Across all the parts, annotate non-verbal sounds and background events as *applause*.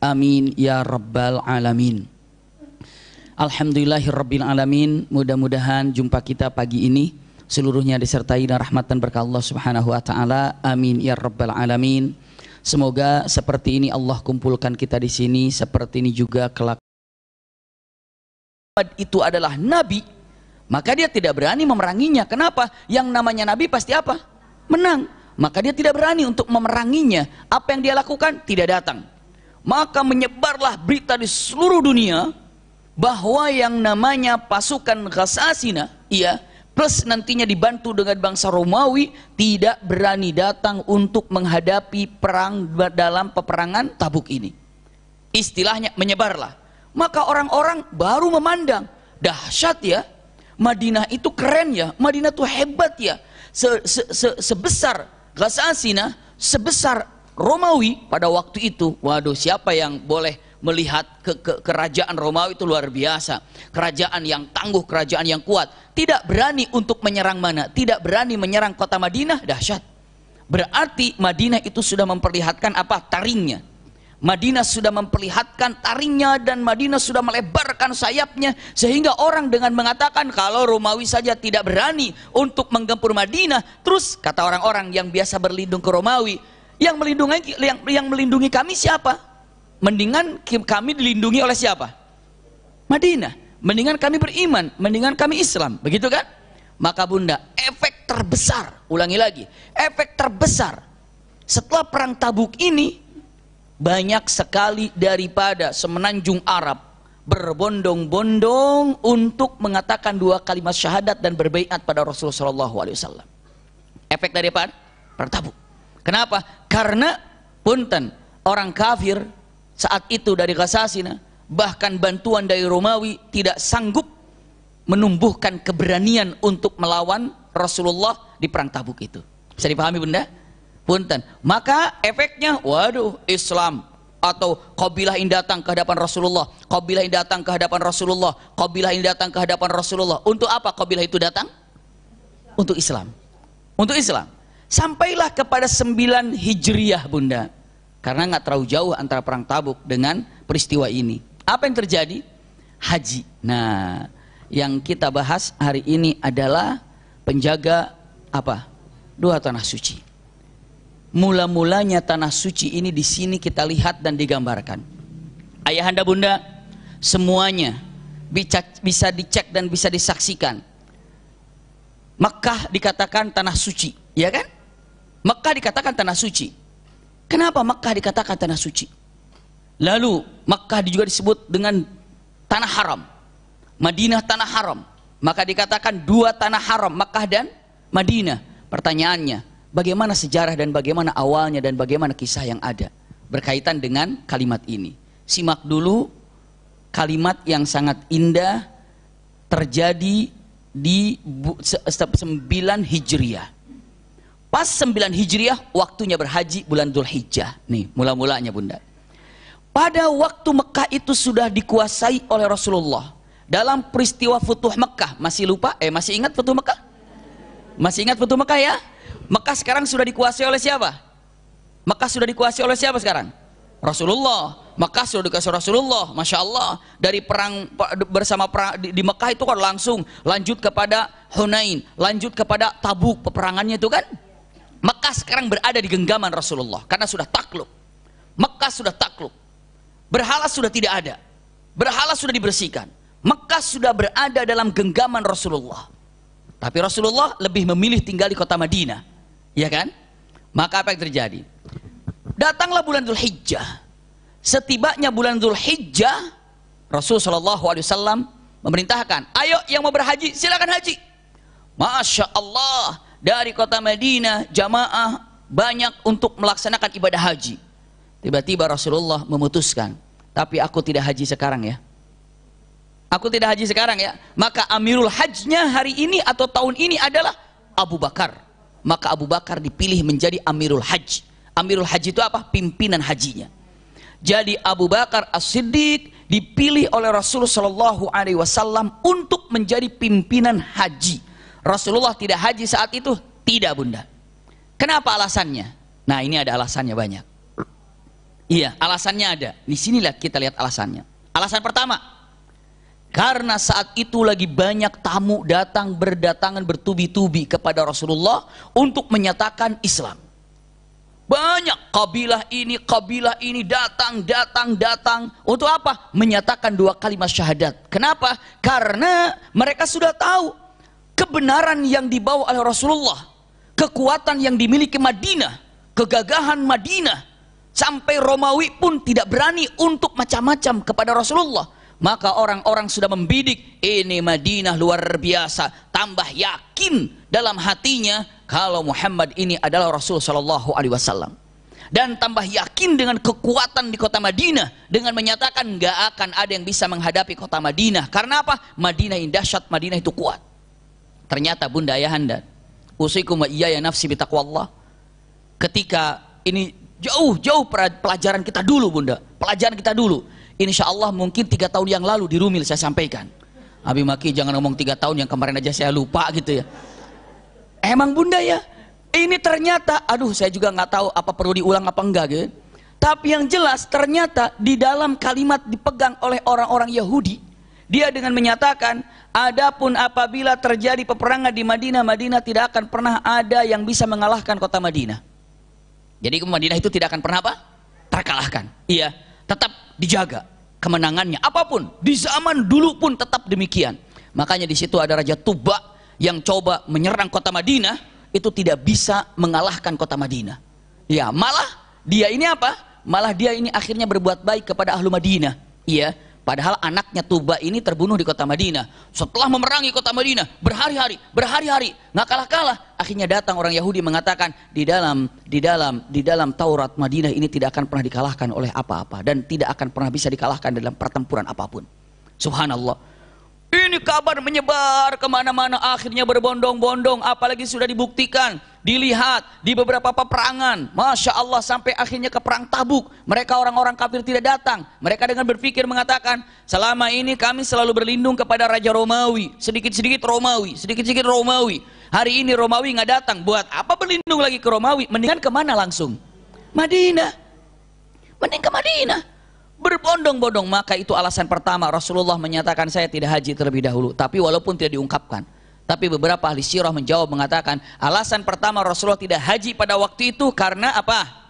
Amin ya rabbal alamin. Alhamdulillahirabbil alamin. Mudah-mudahan jumpa kita pagi ini seluruhnya disertai dan rahmatan berkah Allah Subhanahu wa taala. Amin ya rabbal alamin. Semoga seperti ini Allah kumpulkan kita di sini, seperti ini juga kelak itu adalah nabi, maka dia tidak berani memeranginya. Kenapa? Yang namanya nabi pasti apa? Menang. Maka dia tidak berani untuk memeranginya. Apa yang dia lakukan? Tidak datang maka menyebarlah berita di seluruh dunia bahwa yang namanya pasukan Ghassasina iya, plus nantinya dibantu dengan bangsa Romawi tidak berani datang untuk menghadapi perang dalam peperangan Tabuk ini. Istilahnya menyebarlah. Maka orang-orang baru memandang, dahsyat ya. Madinah itu keren ya, Madinah itu hebat ya. Se -se -se Sebesar Ghassasina sebesar Romawi pada waktu itu, waduh siapa yang boleh melihat ke, ke, kerajaan Romawi itu luar biasa. Kerajaan yang tangguh, kerajaan yang kuat. Tidak berani untuk menyerang mana? Tidak berani menyerang kota Madinah, dahsyat. Berarti Madinah itu sudah memperlihatkan apa? Taringnya. Madinah sudah memperlihatkan taringnya dan Madinah sudah melebarkan sayapnya sehingga orang dengan mengatakan kalau Romawi saja tidak berani untuk menggempur Madinah terus kata orang-orang yang biasa berlindung ke Romawi yang melindungi yang, yang melindungi kami siapa? Mendingan kami dilindungi oleh siapa? Madinah. Mendingan kami beriman, mendingan kami Islam, begitu kan? Maka Bunda, efek terbesar, ulangi lagi, efek terbesar setelah perang Tabuk ini banyak sekali daripada semenanjung Arab berbondong-bondong untuk mengatakan dua kalimat syahadat dan berbaikat pada Rasulullah SAW. Efek dari apa? Perang Tabuk. Kenapa? Karena punten orang kafir saat itu dari Ghasasina bahkan bantuan dari Romawi tidak sanggup menumbuhkan keberanian untuk melawan Rasulullah di perang Tabuk itu. Bisa dipahami Bunda? Punten. Maka efeknya waduh Islam atau kabilah ini datang ke hadapan Rasulullah, kabilah ini datang ke hadapan Rasulullah, kabilah ini datang ke hadapan Rasulullah. Untuk apa kabilah itu datang? Untuk Islam. Untuk Islam. Sampailah kepada sembilan Hijriah bunda. Karena nggak terlalu jauh antara perang tabuk dengan peristiwa ini. Apa yang terjadi? Haji. Nah, yang kita bahas hari ini adalah penjaga apa? Dua tanah suci. Mula-mulanya tanah suci ini di sini kita lihat dan digambarkan. Ayahanda bunda, semuanya bisa dicek dan bisa disaksikan. Mekah dikatakan tanah suci, ya kan? Mekah dikatakan tanah suci. Kenapa Mekah dikatakan tanah suci? Lalu Mekah juga disebut dengan tanah haram. Madinah tanah haram. Maka dikatakan dua tanah haram, Mekah dan Madinah. Pertanyaannya, bagaimana sejarah dan bagaimana awalnya dan bagaimana kisah yang ada berkaitan dengan kalimat ini? Simak dulu kalimat yang sangat indah terjadi di 9 Hijriah. Pas 9 Hijriah, waktunya berhaji bulan Dhul Hijjah. Nih, mula-mulanya bunda. Pada waktu Mekah itu sudah dikuasai oleh Rasulullah. Dalam peristiwa Futuh Mekah, masih lupa? Eh, masih ingat Futuh Mekah? Masih ingat Futuh Mekah ya? Mekah sekarang sudah dikuasai oleh siapa? Mekah sudah dikuasai oleh siapa sekarang? Rasulullah. Mekah sudah dikasih Rasulullah, masya Allah. Dari perang bersama perang di, di Mekah itu kan langsung lanjut kepada Hunain, lanjut kepada Tabuk peperangannya itu kan. Mekah sekarang berada di genggaman Rasulullah karena sudah takluk. Mekah sudah takluk. Berhala sudah tidak ada. Berhala sudah dibersihkan. Mekah sudah berada dalam genggaman Rasulullah. Tapi Rasulullah lebih memilih tinggal di kota Madinah. Ya kan? Maka apa yang terjadi? Datanglah bulan Zulhijjah, Setibanya bulan Zulhijjah, Rasulullah Rasul Shallallahu Alaihi Wasallam memerintahkan, ayo yang mau berhaji silakan haji. Masya Allah, dari kota Madinah jamaah banyak untuk melaksanakan ibadah haji. Tiba-tiba Rasulullah memutuskan, tapi aku tidak haji sekarang ya. Aku tidak haji sekarang ya. Maka Amirul Hajnya hari ini atau tahun ini adalah Abu Bakar. Maka Abu Bakar dipilih menjadi Amirul Haj. Amirul Haji itu apa? Pimpinan hajinya. Jadi Abu Bakar As-Siddiq dipilih oleh Rasulullah SAW untuk menjadi pimpinan haji Rasulullah tidak haji saat itu? Tidak bunda. Kenapa alasannya? Nah ini ada alasannya banyak. Iya alasannya ada. Di sinilah kita lihat alasannya. Alasan pertama. Karena saat itu lagi banyak tamu datang berdatangan bertubi-tubi kepada Rasulullah untuk menyatakan Islam. Banyak kabilah ini, kabilah ini datang, datang, datang. Untuk apa? Menyatakan dua kalimat syahadat. Kenapa? Karena mereka sudah tahu kebenaran yang dibawa oleh Rasulullah, kekuatan yang dimiliki Madinah, kegagahan Madinah, sampai Romawi pun tidak berani untuk macam-macam kepada Rasulullah. Maka orang-orang sudah membidik, ini Madinah luar biasa, tambah yakin dalam hatinya kalau Muhammad ini adalah Rasul Shallallahu Alaihi Wasallam. Dan tambah yakin dengan kekuatan di kota Madinah dengan menyatakan nggak akan ada yang bisa menghadapi kota Madinah. Karena apa? Madinah indah, syat Madinah itu kuat. Ternyata bunda ayahanda usikum wa ya nafsi bitaqwallah. Ketika ini jauh-jauh pelajaran kita dulu bunda, pelajaran kita dulu. Insya Allah mungkin tiga tahun yang lalu di Rumil saya sampaikan. Abi Maki jangan ngomong tiga tahun yang kemarin aja saya lupa gitu ya. Emang bunda ya, ini ternyata, aduh saya juga nggak tahu apa perlu diulang apa enggak gitu. Tapi yang jelas ternyata di dalam kalimat dipegang oleh orang-orang Yahudi, dia dengan menyatakan, adapun apabila terjadi peperangan di Madinah, Madinah tidak akan pernah ada yang bisa mengalahkan kota Madinah. Jadi Madinah itu tidak akan pernah apa? Terkalahkan. Iya, tetap dijaga kemenangannya. Apapun, di zaman dulu pun tetap demikian. Makanya di situ ada Raja Tuba yang coba menyerang kota Madinah, itu tidak bisa mengalahkan kota Madinah. Iya, malah dia ini apa? Malah dia ini akhirnya berbuat baik kepada ahlu Madinah. Iya, Padahal anaknya Tuba ini terbunuh di kota Madinah. Setelah memerangi kota Madinah berhari-hari, berhari-hari, nggak kalah-kalah. Akhirnya datang orang Yahudi mengatakan di dalam, di dalam, di dalam Taurat Madinah ini tidak akan pernah dikalahkan oleh apa-apa dan tidak akan pernah bisa dikalahkan dalam pertempuran apapun. Subhanallah. Ini kabar menyebar kemana-mana akhirnya berbondong-bondong apalagi sudah dibuktikan, dilihat di beberapa peperangan. Masya Allah sampai akhirnya ke perang tabuk. Mereka orang-orang kafir tidak datang. Mereka dengan berpikir mengatakan, selama ini kami selalu berlindung kepada Raja Romawi. Sedikit-sedikit Romawi, sedikit-sedikit Romawi. Hari ini Romawi nggak datang. Buat apa berlindung lagi ke Romawi? Mendingan kemana langsung? Madinah. Mending ke Madinah berbondong-bondong maka itu alasan pertama Rasulullah menyatakan saya tidak haji terlebih dahulu tapi walaupun tidak diungkapkan tapi beberapa ahli sirah menjawab mengatakan alasan pertama Rasulullah tidak haji pada waktu itu karena apa?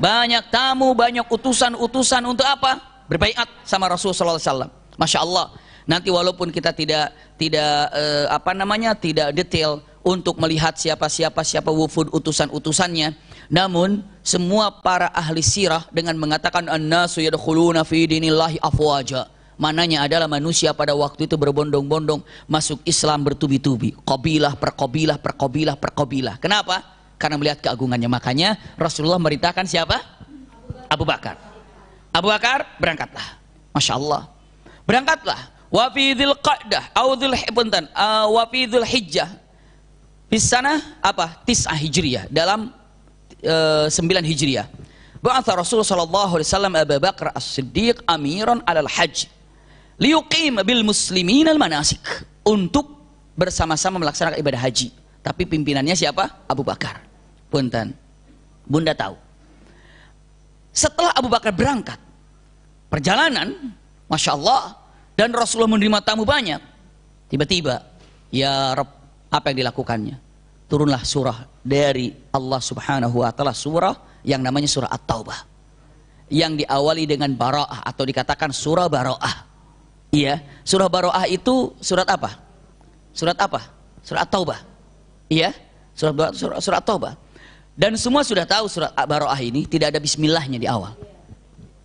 Banyak tamu, banyak utusan-utusan untuk apa? Berbaikat sama Rasulullah SAW. Masya Allah. Nanti walaupun kita tidak tidak eh, apa namanya tidak detail, untuk melihat siapa-siapa siapa wufud utusan-utusannya. Namun semua para ahli sirah dengan mengatakan annasu yadkhuluna fi dinillahi afwaja. Mananya adalah manusia pada waktu itu berbondong-bondong masuk Islam bertubi-tubi, kabilah per kabilah per kabilah per kabilah. Kenapa? Karena melihat keagungannya. Makanya Rasulullah merintahkan siapa? Abu Bakar. Abu Bakar berangkatlah. Masya Allah. Berangkatlah. Wa qa'dah au hibuntan punten hijjah di sana apa? Tis'ah Hijriah dalam e, sembilan Hijriah. Ba'atha Rasulullah sallallahu alaihi wasallam Abu Bakar As-Siddiq amiran alal hajj liuqim bil muslimin al manasik untuk bersama-sama melaksanakan ibadah haji. Tapi pimpinannya siapa? Abu Bakar. Punten. Bunda tahu. Setelah Abu Bakar berangkat, perjalanan, Masya Allah, dan Rasulullah menerima tamu banyak. Tiba-tiba, Ya Rabb apa yang dilakukannya turunlah surah dari Allah Subhanahu wa taala surah yang namanya surah At-Taubah yang diawali dengan baroah atau dikatakan surah baroah iya surah baroah itu surat apa surat apa surat At-Taubah iya surat surah, surat At-Taubah dan semua sudah tahu surat baroah ini tidak ada bismillahnya di awal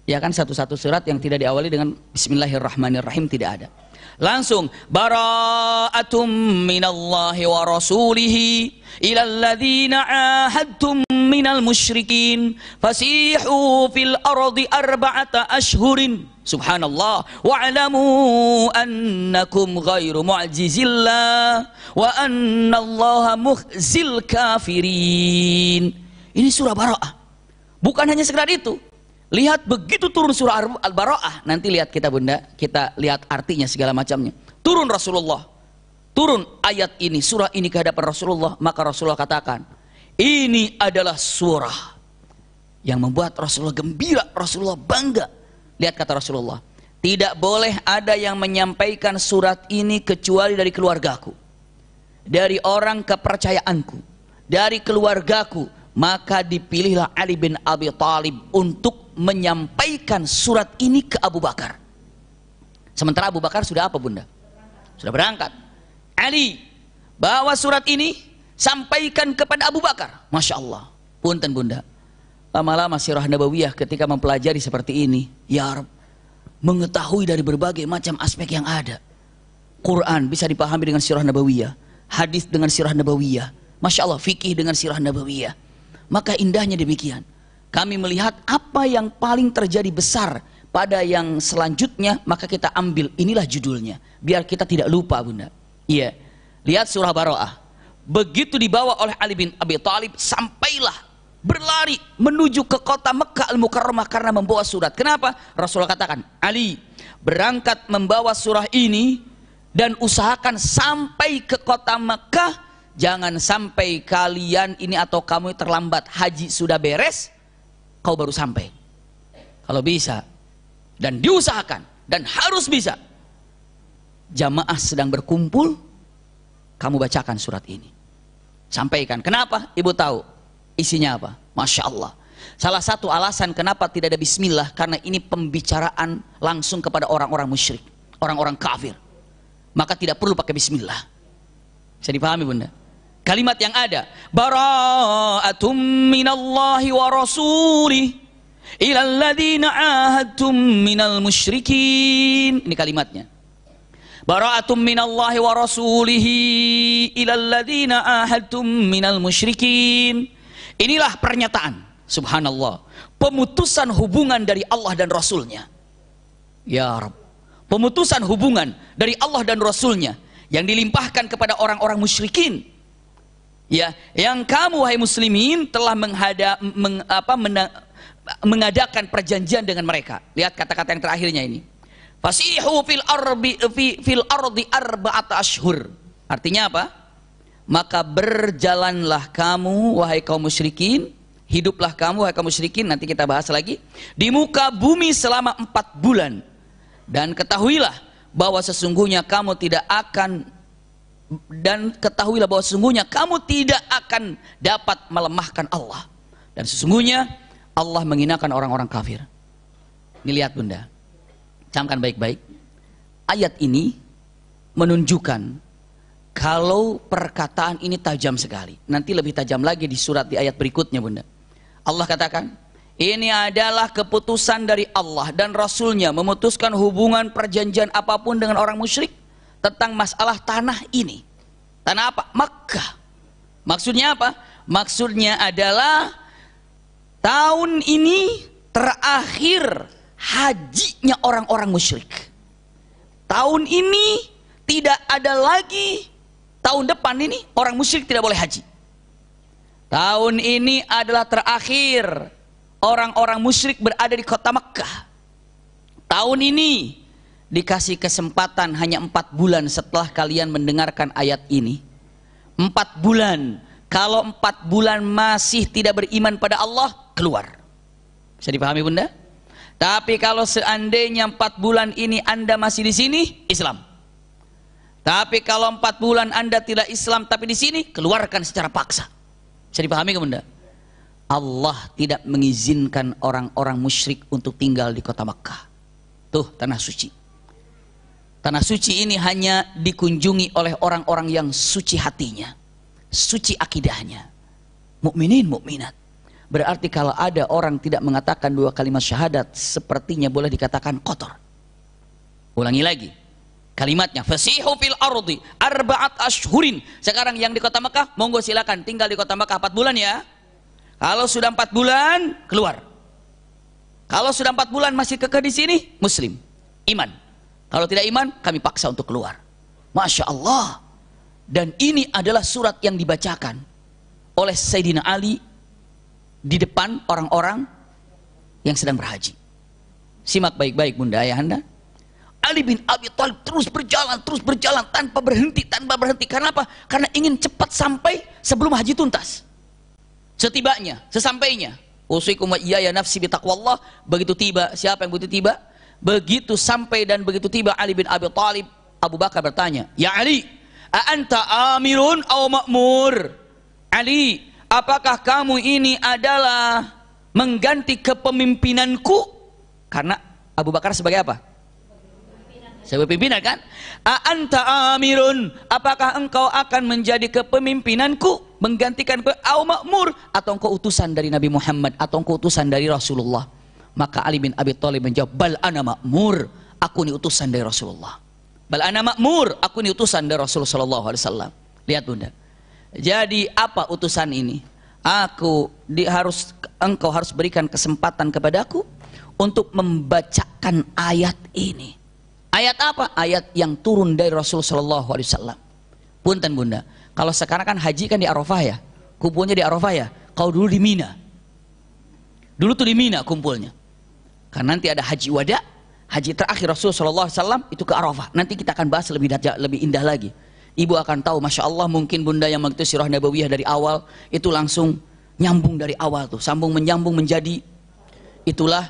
ya kan satu-satu surat yang tidak diawali dengan bismillahirrahmanirrahim tidak ada Langsung bara'atum minallahi wa rasulihi ilal ladzina ahadtum minal musyrikin fasihu fil ardi arba'ata ashhurin Subhanallah wa'lamu annakum ghairu mu'jizillah wa annallaha muhzil kafirin Ini surah Bara'ah. Bukan hanya sekedar itu. Lihat begitu turun surah Al-Bara'ah, nanti lihat kita Bunda, kita lihat artinya segala macamnya. Turun Rasulullah. Turun ayat ini, surah ini kehadapan Rasulullah, maka Rasulullah katakan, ini adalah surah yang membuat Rasulullah gembira, Rasulullah bangga. Lihat kata Rasulullah, tidak boleh ada yang menyampaikan surat ini kecuali dari keluargaku. Dari orang kepercayaanku, dari keluargaku, maka dipilihlah Ali bin Abi Thalib untuk menyampaikan surat ini ke Abu Bakar. Sementara Abu Bakar sudah apa bunda? Sudah berangkat. Ali, bawa surat ini, sampaikan kepada Abu Bakar. Masya Allah. Punten bunda. Lama-lama sirah nabawiyah ketika mempelajari seperti ini. Ya Rab, mengetahui dari berbagai macam aspek yang ada. Quran bisa dipahami dengan sirah nabawiyah. Hadis dengan sirah nabawiyah. Masya Allah, fikih dengan sirah nabawiyah. Maka indahnya demikian kami melihat apa yang paling terjadi besar pada yang selanjutnya maka kita ambil inilah judulnya biar kita tidak lupa bunda iya lihat surah baroah begitu dibawa oleh Ali bin Abi Thalib sampailah berlari menuju ke kota Mekah Al-Mukarramah karena membawa surat kenapa Rasulullah katakan Ali berangkat membawa surah ini dan usahakan sampai ke kota Mekah jangan sampai kalian ini atau kamu terlambat haji sudah beres kau baru sampai. Kalau bisa dan diusahakan dan harus bisa. Jamaah sedang berkumpul, kamu bacakan surat ini. Sampaikan. Kenapa? Ibu tahu isinya apa? Masya Allah. Salah satu alasan kenapa tidak ada bismillah karena ini pembicaraan langsung kepada orang-orang musyrik, orang-orang kafir. Maka tidak perlu pakai bismillah. Bisa dipahami Bunda? kalimat yang ada bara'atum minallahi wa rasuli ila ahadtum minal musyrikin ini kalimatnya bara'atum minallahi wa rasulihi ila ahadtum minal musyrikin inilah pernyataan subhanallah pemutusan hubungan dari Allah dan Rasulnya ya Rabb pemutusan hubungan dari Allah dan Rasulnya yang dilimpahkan kepada orang-orang musyrikin Ya, yang kamu wahai muslimin telah menghadap meng, apa, mena, mengadakan perjanjian dengan mereka. Lihat kata-kata yang terakhirnya ini. Fasihu fil arbi fi, fil ardi arba'at ashur Artinya apa? Maka berjalanlah kamu wahai kaum musyrikin, hiduplah kamu wahai kaum musyrikin, nanti kita bahas lagi di muka bumi selama empat bulan. Dan ketahuilah bahwa sesungguhnya kamu tidak akan dan ketahuilah bahwa sesungguhnya kamu tidak akan dapat melemahkan Allah dan sesungguhnya Allah menghinakan orang-orang kafir ini lihat bunda camkan baik-baik ayat ini menunjukkan kalau perkataan ini tajam sekali nanti lebih tajam lagi di surat di ayat berikutnya bunda Allah katakan ini adalah keputusan dari Allah dan Rasulnya memutuskan hubungan perjanjian apapun dengan orang musyrik tentang masalah tanah ini. Tanah apa? Makkah. Maksudnya apa? Maksudnya adalah tahun ini terakhir hajinya orang-orang musyrik. Tahun ini tidak ada lagi tahun depan ini orang musyrik tidak boleh haji. Tahun ini adalah terakhir orang-orang musyrik berada di kota Makkah. Tahun ini dikasih kesempatan hanya empat bulan setelah kalian mendengarkan ayat ini empat bulan kalau empat bulan masih tidak beriman pada Allah keluar bisa dipahami bunda tapi kalau seandainya empat bulan ini anda masih di sini Islam tapi kalau empat bulan anda tidak Islam tapi di sini keluarkan secara paksa bisa dipahami ke bunda Allah tidak mengizinkan orang-orang musyrik untuk tinggal di kota Mekah tuh tanah suci Tanah suci ini hanya dikunjungi oleh orang-orang yang suci hatinya, suci akidahnya. Mukminin, mukminat. Berarti kalau ada orang tidak mengatakan dua kalimat syahadat, sepertinya boleh dikatakan kotor. Ulangi lagi. Kalimatnya fasihu fil ardi arbaat ashhurin. Sekarang yang di kota Mekah, monggo silakan tinggal di kota Mekah 4 bulan ya. Kalau sudah 4 bulan, keluar. Kalau sudah 4 bulan masih kekeh di sini, muslim. Iman kalau tidak iman, kami paksa untuk keluar. Masya Allah. Dan ini adalah surat yang dibacakan oleh Sayyidina Ali di depan orang-orang yang sedang berhaji. Simak baik-baik bunda ayah anda. Ali bin Abi Thalib terus berjalan, terus berjalan tanpa berhenti, tanpa berhenti. Karena apa? Karena ingin cepat sampai sebelum haji tuntas. Setibanya, sesampainya. Usikum wa ya nafsi bitaqwallah. Begitu tiba, siapa yang butuh tiba? Begitu sampai dan begitu tiba Ali bin Abi Thalib, Abu Bakar bertanya, "Ya Ali, a anta amirun aw ma'mur?" Ali, apakah kamu ini adalah mengganti kepemimpinanku? Karena Abu Bakar sebagai apa? Sebagai pimpinan kan? A anta amirun, apakah engkau akan menjadi kepemimpinanku? Menggantikan kau ma'mur atau engkau utusan dari Nabi Muhammad atau engkau utusan dari Rasulullah? Maka Ali bin Abi Thalib menjawab, "Bal ana ma'mur, aku ini utusan dari Rasulullah." Bal ana ma'mur, aku ini utusan dari Rasulullah sallallahu alaihi wasallam. Lihat Bunda. Jadi apa utusan ini? Aku di, harus engkau harus berikan kesempatan kepadaku untuk membacakan ayat ini. Ayat apa? Ayat yang turun dari Rasulullah sallallahu alaihi wasallam. Punten Bunda. Kalau sekarang kan haji kan di Arafah ya. Kumpulnya di Arafah ya. Kau dulu di Mina. Dulu tuh di Mina kumpulnya. Karena nanti ada haji wada, haji terakhir Rasulullah SAW itu ke Arafah. Nanti kita akan bahas lebih dajak, lebih indah lagi. Ibu akan tahu, Masya Allah mungkin bunda yang mengikuti sirah nabawiyah dari awal, itu langsung nyambung dari awal tuh. Sambung menyambung menjadi, itulah,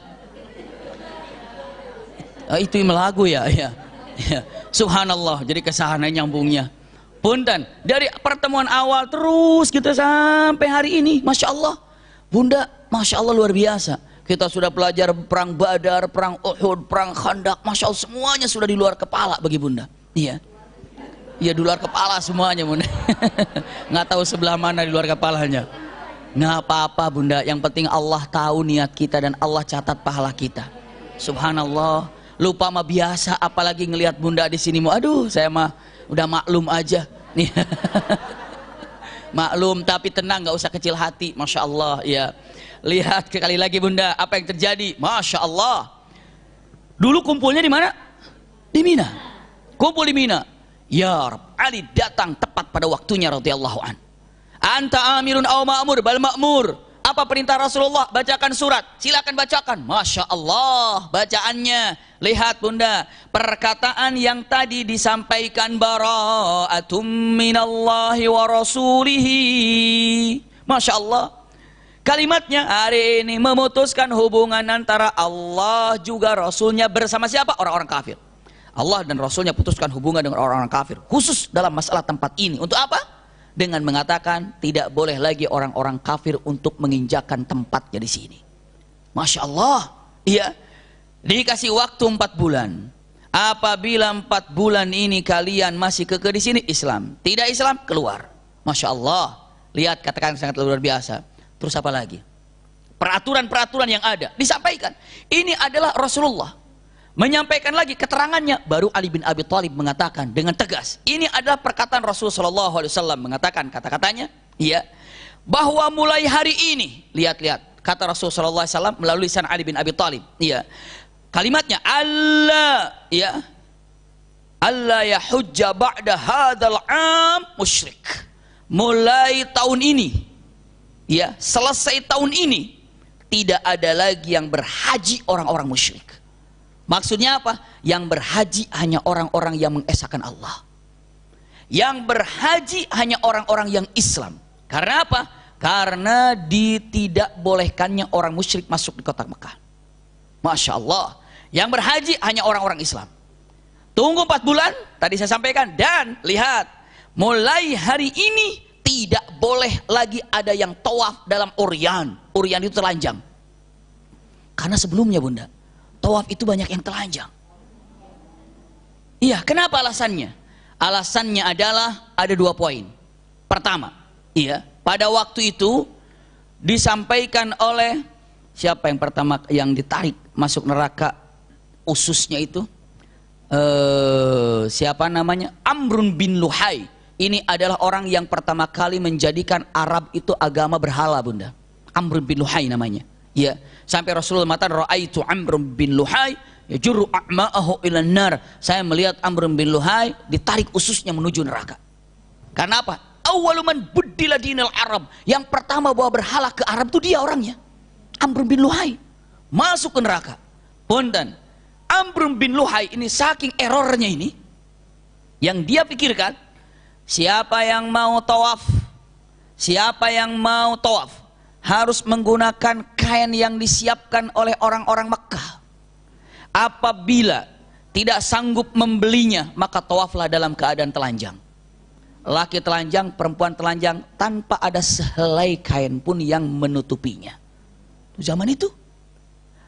eh, itu yang melagu ya, *laughs* ya. ya. Subhanallah, jadi kesahannya nyambungnya. Bundan, dari pertemuan awal terus kita sampai hari ini, Masya Allah. Bunda, Masya Allah luar biasa kita sudah belajar perang Badar, perang Uhud, perang Khandak, masya Allah semuanya sudah di luar kepala bagi bunda. Iya, iya di luar kepala semuanya bunda. *laughs* Nggak tahu sebelah mana di luar kepalanya. Nggak apa-apa bunda, yang penting Allah tahu niat kita dan Allah catat pahala kita. Subhanallah, lupa mah biasa, apalagi ngelihat bunda di sini. Aduh, saya mah udah maklum aja. *laughs* Nih. *laughs* maklum tapi tenang nggak usah kecil hati masya Allah ya Lihat sekali lagi bunda, apa yang terjadi? Masya Allah. Dulu kumpulnya di mana? Di Mina. Kumpul di Mina. Ya Rab, Ali datang tepat pada waktunya radhiyallahu an. Anta amirun au ma'mur bal ma'mur. Apa perintah Rasulullah? Bacakan surat. Silakan bacakan. Masya Allah bacaannya. Lihat bunda, perkataan yang tadi disampaikan bara'atum minallahi wa rasulihi. Masya Allah. Kalimatnya hari ini memutuskan hubungan antara Allah juga Rasulnya bersama siapa? Orang-orang kafir. Allah dan Rasulnya putuskan hubungan dengan orang-orang kafir. Khusus dalam masalah tempat ini. Untuk apa? Dengan mengatakan tidak boleh lagi orang-orang kafir untuk menginjakan tempatnya di sini. Masya Allah. Iya. Dikasih waktu empat bulan. Apabila empat bulan ini kalian masih keke di sini Islam. Tidak Islam, keluar. Masya Allah. Lihat katakan sangat luar biasa Terus apa lagi? Peraturan-peraturan yang ada disampaikan. Ini adalah Rasulullah menyampaikan lagi keterangannya baru Ali bin Abi Thalib mengatakan dengan tegas ini adalah perkataan Rasulullah Shallallahu Alaihi Wasallam mengatakan kata-katanya ya bahwa mulai hari ini lihat-lihat kata Rasulullah Shallallahu Alaihi Wasallam melalui san Ali bin Abi Thalib ya kalimatnya Allah ya Allah ya hujja ba'da hadal am musyrik mulai tahun ini ya selesai tahun ini tidak ada lagi yang berhaji orang-orang musyrik maksudnya apa yang berhaji hanya orang-orang yang mengesahkan Allah yang berhaji hanya orang-orang yang Islam karena apa karena ditidakbolehkannya orang musyrik masuk di kota Mekah Masya Allah yang berhaji hanya orang-orang Islam tunggu empat bulan tadi saya sampaikan dan lihat mulai hari ini tidak boleh lagi ada yang tawaf dalam urian. Urian itu telanjang. Karena sebelumnya bunda, tawaf itu banyak yang telanjang. Iya, kenapa alasannya? Alasannya adalah ada dua poin. Pertama, iya, pada waktu itu disampaikan oleh siapa yang pertama yang ditarik masuk neraka ususnya itu? Eh, siapa namanya? Amrun bin Luhai ini adalah orang yang pertama kali menjadikan Arab itu agama berhala bunda Amr bin Luhai namanya ya sampai Rasulullah mata ra'aitu Amr bin Luhai juru a'ma'ahu ilan nar saya melihat Amr bin Luhai ditarik ususnya menuju neraka karena apa awaluman buddila dinal Arab yang pertama bawa berhala ke Arab itu dia orangnya Amr bin Luhai masuk ke neraka Bondan Amr bin Luhai ini saking errornya ini yang dia pikirkan Siapa yang mau tawaf? Siapa yang mau tawaf? Harus menggunakan kain yang disiapkan oleh orang-orang Mekah. Apabila tidak sanggup membelinya, maka tawaflah dalam keadaan telanjang. Laki telanjang, perempuan telanjang, tanpa ada sehelai kain pun yang menutupinya. Zaman itu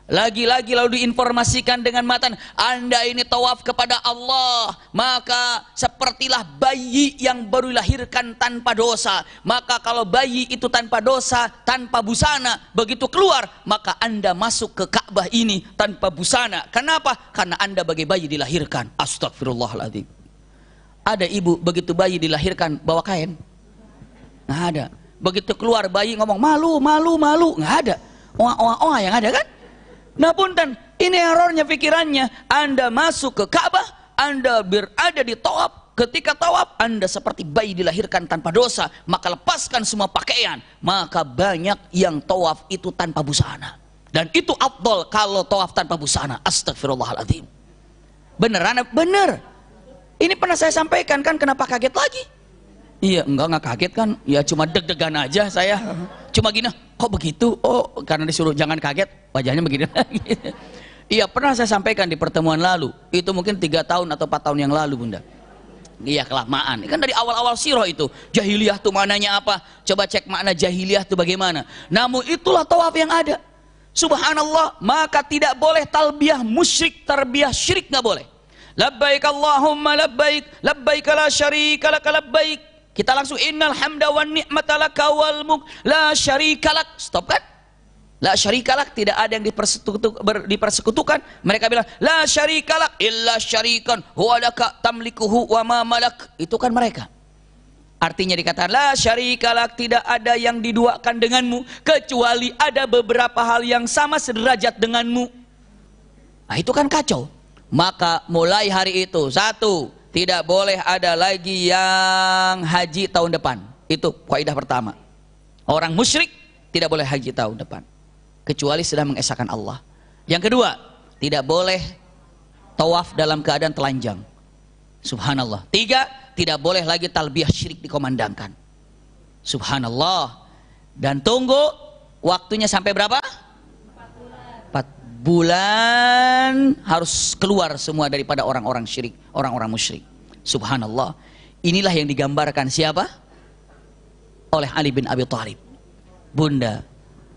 lagi-lagi lalu diinformasikan dengan matan, Anda ini tawaf kepada Allah, maka sepertilah bayi yang baru lahirkan tanpa dosa. Maka kalau bayi itu tanpa dosa, tanpa busana, begitu keluar, maka Anda masuk ke Ka'bah ini tanpa busana. Kenapa? Karena Anda bagi bayi dilahirkan. Astagfirullahaladzim. Ada ibu begitu bayi dilahirkan bawa kain? Nggak ada. Begitu keluar bayi ngomong malu, malu, malu. Nggak ada. Oa-oa-oa yang ada kan? Nah punten, ini errornya pikirannya. Anda masuk ke Ka'bah, Anda berada di tawaf. Ketika tawaf, Anda seperti bayi dilahirkan tanpa dosa. Maka lepaskan semua pakaian. Maka banyak yang tawaf itu tanpa busana. Dan itu abdol kalau tawaf tanpa busana. Astagfirullahaladzim. Beneran? Bener. Ini pernah saya sampaikan kan, kenapa kaget lagi? Iya, enggak, enggak kaget kan. Ya cuma deg-degan aja saya. Cuma gini, kok begitu? Oh, karena disuruh jangan kaget, wajahnya begini *laughs* lagi. iya, pernah saya sampaikan di pertemuan lalu. Itu mungkin tiga tahun atau empat tahun yang lalu, Bunda. Iya, kelamaan. Kan dari awal-awal siroh itu. Jahiliyah tuh mananya apa? Coba cek makna jahiliyah tuh bagaimana. Namun itulah tawaf yang ada. Subhanallah, maka tidak boleh talbiyah musyrik, terbiah syirik nggak boleh. Labbaik Allahumma labbaik, labbaik la syarika labbaik. Kita langsung innal hamda wan ni'mata laka wal mulk la syarikalak. Stop kan? La syarikalak tidak ada yang dipersekutukan, Mereka bilang la syarikalak illa syarikan huwa laka tamlikuhu wa ma malak. Itu kan mereka. Artinya dikatakan la syarikalak tidak ada yang diduakan denganmu kecuali ada beberapa hal yang sama sederajat denganmu. Nah, itu kan kacau. Maka mulai hari itu satu tidak boleh ada lagi yang haji tahun depan. Itu kaidah pertama. Orang musyrik tidak boleh haji tahun depan. Kecuali sudah mengesahkan Allah. Yang kedua, tidak boleh tawaf dalam keadaan telanjang. Subhanallah. Tiga, tidak boleh lagi talbiyah syirik dikomandangkan. Subhanallah. Dan tunggu waktunya sampai berapa? 4 bulan harus keluar semua daripada orang-orang syirik, orang-orang musyrik. Subhanallah. Inilah yang digambarkan siapa? Oleh Ali bin Abi Thalib. Bunda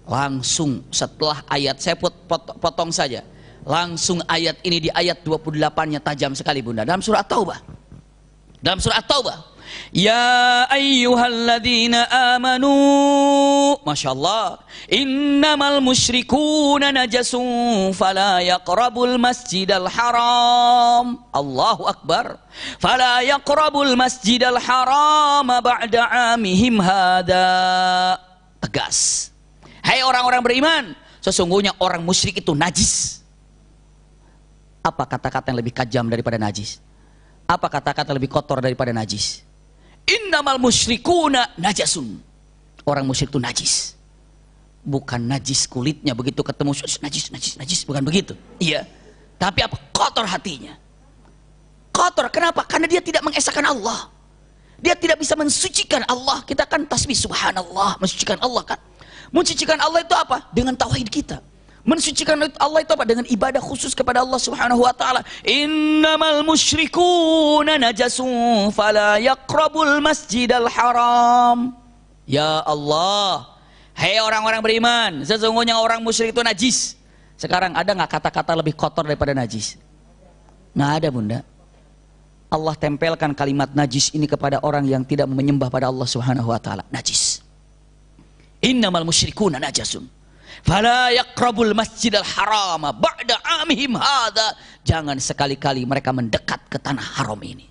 langsung setelah ayat saya pot, pot, potong saja. Langsung ayat ini di ayat 28-nya tajam sekali Bunda dalam surah Taubah. Dalam surah Taubah Ya ayyuhalladzina amanu Masya Allah Innamal musyrikuna najasun Fala yaqrabul masjidal haram Allahu Akbar Fala yaqrabul masjidal haram Ba'da amihim hada Tegas Hai hey orang-orang beriman Sesungguhnya orang musyrik itu najis Apa kata-kata yang lebih kajam daripada najis? Apa kata-kata lebih kotor daripada najis? Innamal musyrikuna najasun. Orang musyrik itu najis. Bukan najis kulitnya begitu ketemu najis najis najis bukan begitu. Iya. Tapi apa? Kotor hatinya. Kotor kenapa? Karena dia tidak mengesahkan Allah. Dia tidak bisa mensucikan Allah. Kita kan tasbih subhanallah, mensucikan Allah kan. Mensucikan Allah itu apa? Dengan tauhid kita. Mensucikan Allah itu apa? Dengan ibadah khusus kepada Allah Subhanahu wa taala. Innamal musyrikuuna najasun fala yaqrabul masjidal haram. Ya Allah, hei orang-orang beriman, sesungguhnya orang musyrik itu najis. Sekarang ada nggak kata-kata lebih kotor daripada najis? Nggak ada, Bunda. Allah tempelkan kalimat najis ini kepada orang yang tidak menyembah pada Allah Subhanahu wa taala. Najis. Innamal musyrikuuna najasun Fala yaqrabul masjidal harama ba'da amihim hadha. Jangan sekali-kali mereka mendekat ke tanah haram ini.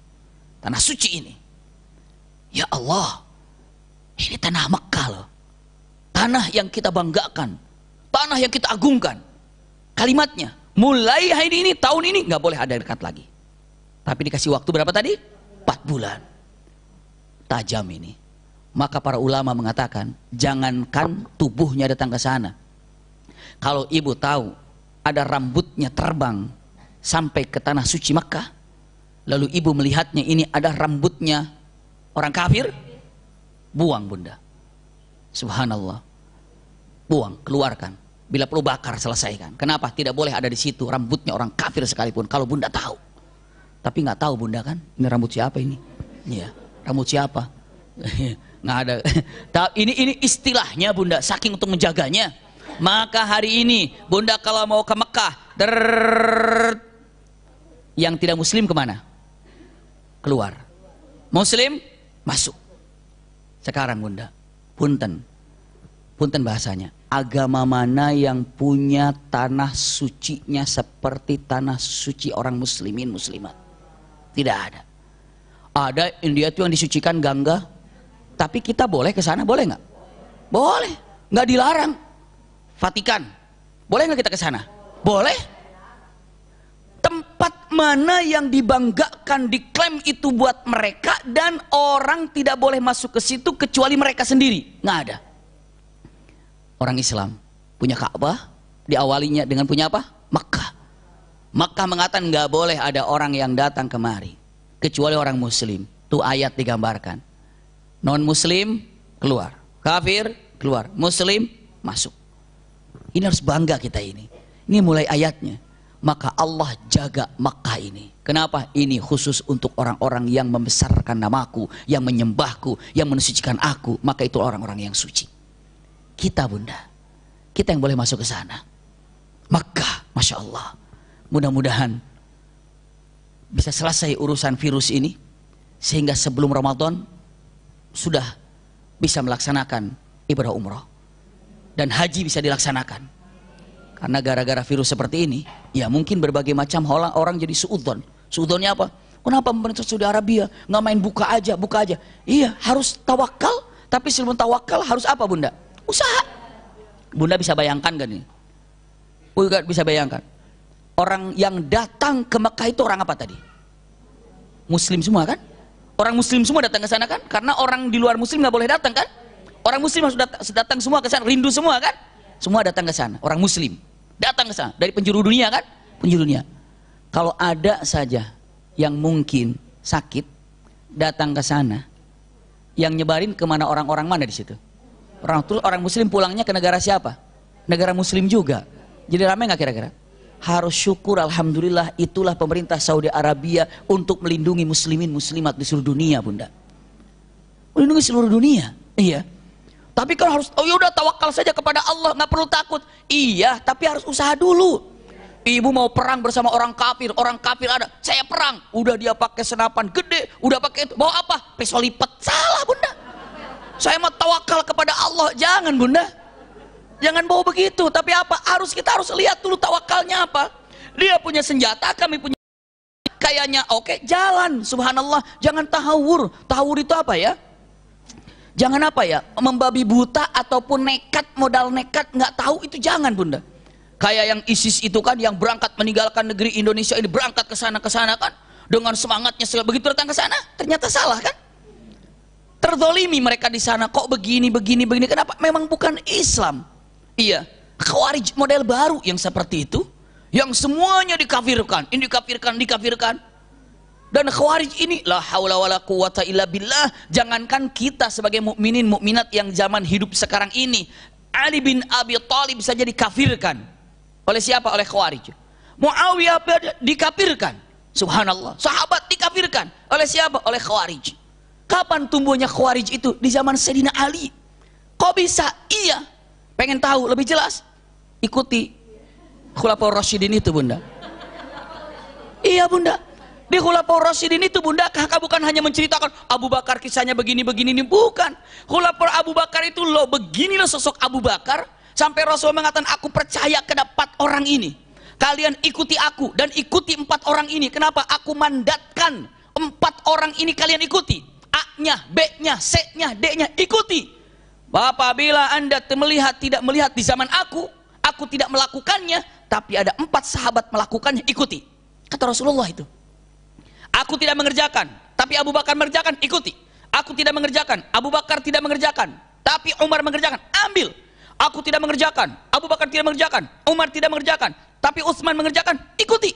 Tanah suci ini. Ya Allah, ini tanah Mekah loh. Tanah yang kita banggakan. Tanah yang kita agungkan. Kalimatnya, mulai hari ini, tahun ini nggak boleh ada dekat lagi. Tapi dikasih waktu berapa tadi? Empat bulan. Tajam ini. Maka para ulama mengatakan, jangankan tubuhnya datang ke sana, kalau ibu tahu ada rambutnya terbang sampai ke tanah suci Mekah, lalu ibu melihatnya ini ada rambutnya orang kafir, buang bunda. Subhanallah. Buang, keluarkan. Bila perlu bakar, selesaikan. Kenapa? Tidak boleh ada di situ rambutnya orang kafir sekalipun. Kalau bunda tahu. Tapi nggak tahu bunda kan, ini rambut siapa ini? Ya, rambut siapa? *laughs* nggak ada. *laughs* Ini ini istilahnya bunda, saking untuk menjaganya maka hari ini bunda kalau mau ke Mekah drrrr, yang tidak muslim kemana? keluar muslim masuk sekarang bunda punten punten bahasanya agama mana yang punya tanah sucinya seperti tanah suci orang muslimin muslimat tidak ada ada India itu yang disucikan gangga tapi kita boleh ke sana boleh nggak boleh nggak dilarang Vatikan. Boleh nggak kita ke sana? Boleh. Tempat mana yang dibanggakan, diklaim itu buat mereka dan orang tidak boleh masuk ke situ kecuali mereka sendiri. Nggak ada. Orang Islam punya Ka'bah, diawalinya dengan punya apa? Mekah. Mekah mengatakan nggak boleh ada orang yang datang kemari kecuali orang Muslim. Itu ayat digambarkan. Non Muslim keluar, kafir keluar, Muslim masuk. Ini harus bangga kita ini. Ini mulai ayatnya. Maka Allah jaga Makkah ini. Kenapa? Ini khusus untuk orang-orang yang membesarkan namaku, yang menyembahku, yang mensucikan aku. Maka itu orang-orang yang suci. Kita bunda, kita yang boleh masuk ke sana. Makkah, Masya Allah. Mudah-mudahan bisa selesai urusan virus ini. Sehingga sebelum Ramadan sudah bisa melaksanakan ibadah umroh dan haji bisa dilaksanakan. Karena gara-gara virus seperti ini, ya mungkin berbagai macam orang, jadi suudon. Suudonnya apa? Kenapa pemerintah Saudi Arabia nggak main buka aja, buka aja? Iya, harus tawakal. Tapi sebelum tawakal harus apa, Bunda? Usaha. Bunda bisa bayangkan gak nih? Bunda bisa bayangkan. Orang yang datang ke Mekah itu orang apa tadi? Muslim semua kan? Orang Muslim semua datang ke sana kan? Karena orang di luar Muslim nggak boleh datang kan? Orang muslim harus datang, datang semua ke sana, rindu semua kan? Semua datang ke sana, orang muslim. Datang ke sana dari penjuru dunia kan? Penjuru dunia. Kalau ada saja yang mungkin sakit datang ke sana, yang nyebarin kemana orang-orang mana di situ? Orang terus orang muslim pulangnya ke negara siapa? Negara muslim juga. Jadi ramai nggak kira-kira? harus syukur alhamdulillah itulah pemerintah Saudi Arabia untuk melindungi muslimin muslimat di seluruh dunia bunda melindungi seluruh dunia iya tapi kalau harus, oh yaudah tawakal saja kepada Allah, nggak perlu takut. Iya, tapi harus usaha dulu. Ibu mau perang bersama orang kafir, orang kafir ada, saya perang. Udah dia pakai senapan gede, udah pakai itu, bawa apa? Pisau lipat, salah bunda. Saya mau tawakal kepada Allah, jangan bunda. Jangan bawa begitu, tapi apa? Harus kita harus lihat dulu tawakalnya apa. Dia punya senjata, kami punya kayaknya oke, okay, jalan. Subhanallah, jangan tahawur. Tahawur itu apa ya? Jangan apa ya, membabi buta ataupun nekat, modal nekat, nggak tahu itu jangan bunda. Kayak yang ISIS itu kan, yang berangkat meninggalkan negeri Indonesia ini berangkat ke sana ke sana kan, dengan semangatnya segala begitu datang ke sana, ternyata salah kan? Terdolimi mereka di sana, kok begini begini begini? Kenapa? Memang bukan Islam. Iya, khawarij model baru yang seperti itu, yang semuanya dikafirkan, ini dikafirkan, dikafirkan dan khawarij ini la haula wala quwata illa billah jangankan kita sebagai mukminin mukminat yang zaman hidup sekarang ini Ali bin Abi Thalib saja dikafirkan oleh siapa oleh khawarij Muawiyah dikafirkan subhanallah sahabat dikafirkan oleh siapa oleh khawarij kapan tumbuhnya khawarij itu di zaman Sayyidina Ali kok bisa iya pengen tahu lebih jelas ikuti Khulafaur Rasyidin itu bunda iya bunda di Khulafaur Rasidin itu Bunda Kakak bukan hanya menceritakan Abu Bakar kisahnya begini-begini ini bukan. Khulafaur Abu Bakar itu lo begini lo sosok Abu Bakar sampai Rasul mengatakan aku percaya ke empat orang ini. Kalian ikuti aku dan ikuti empat orang ini. Kenapa? Aku mandatkan empat orang ini kalian ikuti. A-nya, B-nya, C-nya, D-nya ikuti. Bapak bila Anda melihat tidak melihat di zaman aku, aku tidak melakukannya, tapi ada empat sahabat melakukannya, ikuti. Kata Rasulullah itu. Aku tidak mengerjakan, tapi Abu Bakar mengerjakan, ikuti. Aku tidak mengerjakan, Abu Bakar tidak mengerjakan, tapi Umar mengerjakan, ambil. Aku tidak mengerjakan, Abu Bakar tidak mengerjakan, Umar tidak mengerjakan, tapi Utsman mengerjakan, ikuti.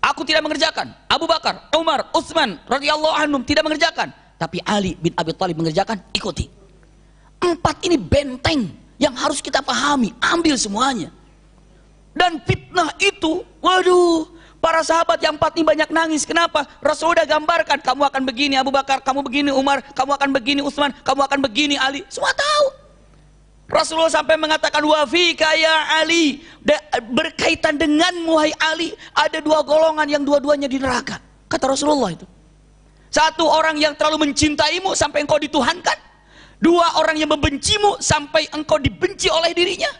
Aku tidak mengerjakan, Abu Bakar, Umar, Utsman radhiyallahu anhum tidak mengerjakan, tapi Ali bin Abi Thalib mengerjakan, ikuti. Empat ini benteng yang harus kita pahami, ambil semuanya. Dan fitnah itu, waduh, Para sahabat yang empat ini banyak nangis. Kenapa? Rasul udah gambarkan, kamu akan begini Abu Bakar, kamu begini Umar, kamu akan begini Utsman, kamu akan begini Ali. Semua tahu. Rasulullah sampai mengatakan wafika ya Ali berkaitan dengan muhai Ali ada dua golongan yang dua-duanya di neraka kata Rasulullah itu satu orang yang terlalu mencintaimu sampai engkau dituhankan dua orang yang membencimu sampai engkau dibenci oleh dirinya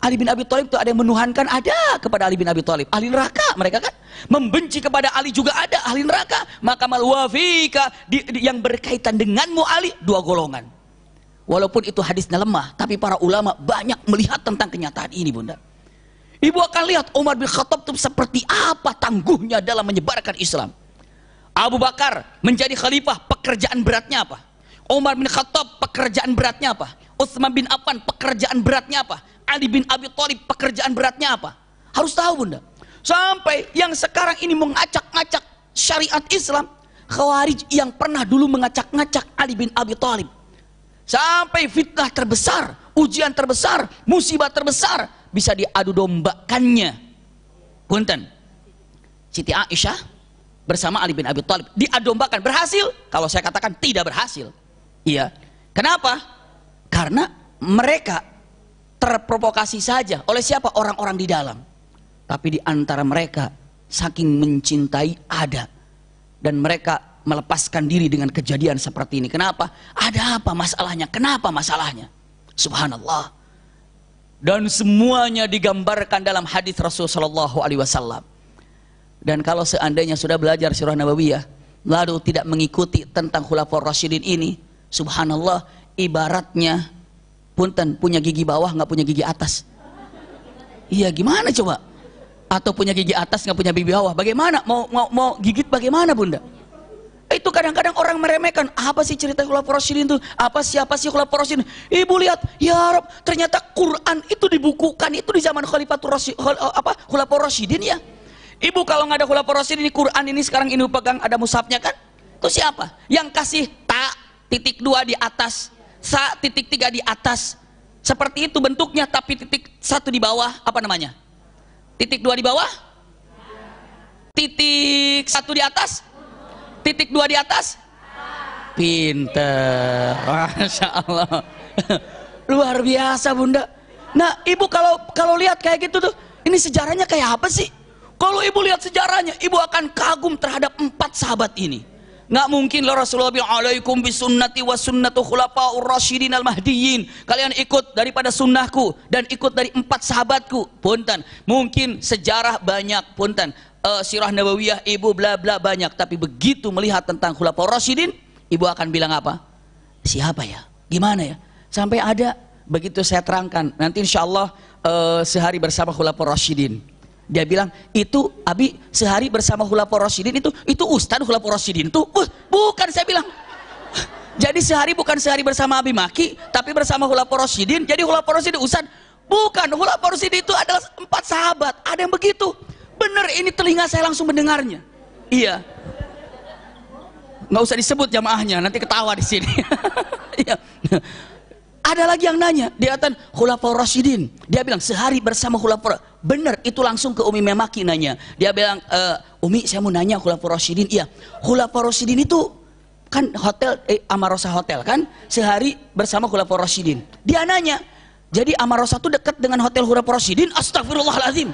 Ali bin Abi Thalib itu ada yang menuhankan ada kepada Ali bin Abi Thalib. Ahli neraka mereka kan membenci kepada Ali juga ada ahli neraka. Maka wafika di, di, yang berkaitan denganmu Ali dua golongan. Walaupun itu hadisnya lemah, tapi para ulama banyak melihat tentang kenyataan ini, Bunda. Ibu akan lihat Umar bin Khattab itu seperti apa tangguhnya dalam menyebarkan Islam. Abu Bakar menjadi khalifah, pekerjaan beratnya apa? Umar bin Khattab pekerjaan beratnya apa? Utsman bin Affan pekerjaan beratnya apa? Ali bin Abi Thalib pekerjaan beratnya apa? Harus tahu bunda. Sampai yang sekarang ini mengacak-ngacak syariat Islam. Khawarij yang pernah dulu mengacak-ngacak Ali bin Abi Thalib. Sampai fitnah terbesar, ujian terbesar, musibah terbesar bisa diadu dombakannya. Punten. Siti Aisyah bersama Ali bin Abi Thalib diadombakan berhasil kalau saya katakan tidak berhasil. Iya. Kenapa? Karena mereka terprovokasi saja oleh siapa orang-orang di dalam. Tapi di antara mereka saking mencintai ada dan mereka melepaskan diri dengan kejadian seperti ini. Kenapa? Ada apa masalahnya? Kenapa masalahnya? Subhanallah. Dan semuanya digambarkan dalam hadis Rasul Shallallahu Alaihi Wasallam. Dan kalau seandainya sudah belajar surah Nabawiyah, lalu tidak mengikuti tentang Khulafaur Rasyidin ini, subhanallah, ibaratnya punten punya gigi bawah nggak punya gigi atas iya gimana coba atau punya gigi atas nggak punya gigi bawah bagaimana mau mau mau gigit bagaimana bunda itu kadang-kadang orang meremehkan apa sih cerita kolaborasi itu apa siapa sih kolaborasi ibu lihat ya Rob ternyata Quran itu dibukukan itu di zaman Khalifatul Rasid khul, eh, apa kolaborasiin ya ibu kalau nggak ada kolaborasi ini Quran ini sekarang ini pegang ada musafnya kan itu siapa yang kasih tak titik dua di atas sa titik tiga di atas seperti itu bentuknya tapi titik satu di bawah apa namanya titik dua di bawah titik satu di atas titik dua di atas pinter *laughs* masya Allah *laughs* luar biasa bunda nah ibu kalau kalau lihat kayak gitu tuh ini sejarahnya kayak apa sih kalau ibu lihat sejarahnya ibu akan kagum terhadap empat sahabat ini Nggak mungkin lah Rasulullah bilang alaikum bisunnati wa sunnatu khulafaur rasyidin al mahdiyin. Kalian ikut daripada sunnahku dan ikut dari empat sahabatku. Punten. Mungkin sejarah banyak punten. Uh, sirah Nabawiyah ibu bla bla banyak tapi begitu melihat tentang khulafaur rasyidin, ibu akan bilang apa? Siapa ya? Gimana ya? Sampai ada begitu saya terangkan. Nanti insya Allah uh, sehari bersama khulafaur rasyidin. Dia bilang, itu Abi sehari bersama Hula Rosidin itu, itu Ustadz Hula Rosidin itu. Uh, bukan, saya bilang. *laughs* Jadi sehari bukan sehari bersama Abi Maki, tapi bersama Hula Rosidin. Jadi Hula Rosidin Ustadz. Bukan, Hula Rosidin itu adalah empat sahabat. Ada yang begitu. Bener, ini telinga saya langsung mendengarnya. Iya. Nggak usah disebut jamaahnya, nanti ketawa di sini. *laughs* Iya. Ada lagi yang nanya, dia kata Khulafaur Rasyidin. Dia bilang sehari bersama Khulafaur. Benar, itu langsung ke Umi Memaki nanya. Dia bilang, eh, Umi saya mau nanya Khulafaur Rasyidin. Iya, Khulafaur Rasyidin itu kan hotel, eh, Amarosa Hotel kan? Sehari bersama Khulafaur Rasyidin. Dia nanya, jadi Amarosa itu dekat dengan hotel Khulafaur Rasyidin? Astagfirullahaladzim.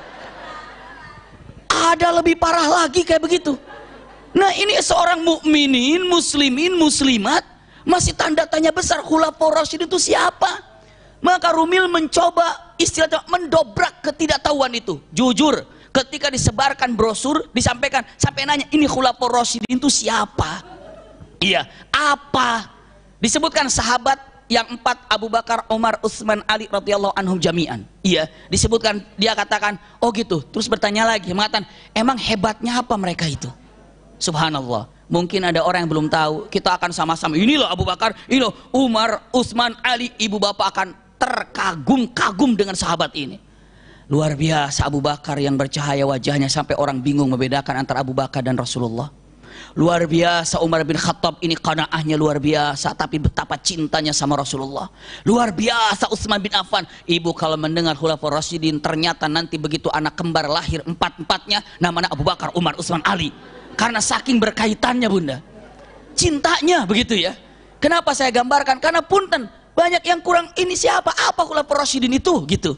Ada lebih parah lagi kayak begitu. Nah ini seorang mukminin, muslimin, muslimat masih tanda tanya besar Khulafaur porosin itu siapa? Maka Rumil mencoba istilahnya mendobrak ketidaktahuan itu. Jujur, ketika disebarkan brosur, disampaikan, sampai nanya, ini Khulafaur porosin itu siapa? Iya, apa? Disebutkan sahabat yang empat Abu Bakar, Omar, Utsman, Ali radhiyallahu anhum jami'an. Iya, disebutkan dia katakan, "Oh gitu." Terus bertanya lagi, mengatakan, "Emang hebatnya apa mereka itu?" Subhanallah. Mungkin ada orang yang belum tahu, kita akan sama-sama. Ini loh Abu Bakar, ini loh Umar, Utsman, Ali, ibu bapak akan terkagum-kagum dengan sahabat ini. Luar biasa Abu Bakar yang bercahaya wajahnya sampai orang bingung membedakan antara Abu Bakar dan Rasulullah. Luar biasa Umar bin Khattab ini kanaahnya luar biasa tapi betapa cintanya sama Rasulullah. Luar biasa Utsman bin Affan, ibu kalau mendengar Khulafaur Rasyidin ternyata nanti begitu anak kembar lahir empat-empatnya namanya Abu Bakar, Umar, Utsman, Ali. Karena saking berkaitannya bunda. Cintanya begitu ya. Kenapa saya gambarkan? Karena punten banyak yang kurang ini siapa? Apa kula Rasidin itu? Gitu.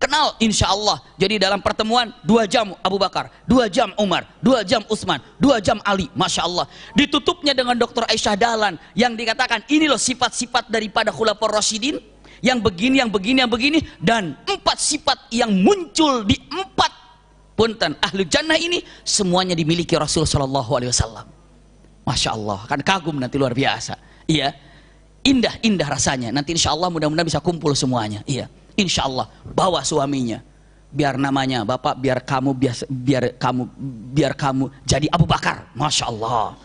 Kenal insya Allah. Jadi dalam pertemuan dua jam Abu Bakar, dua jam Umar, dua jam Utsman, dua jam Ali. Masya Allah. Ditutupnya dengan Dokter Aisyah Dahlan yang dikatakan ini loh sifat-sifat daripada kula Rasidin yang begini, yang begini, yang begini, dan empat sifat yang muncul di empat punten ahlu jannah ini semuanya dimiliki Rasul Shallallahu Alaihi Wasallam masya Allah kan kagum nanti luar biasa iya indah indah rasanya nanti insya Allah mudah-mudahan bisa kumpul semuanya iya insya Allah bawa suaminya biar namanya bapak biar kamu biar, biar kamu biar kamu jadi Abu Bakar masya Allah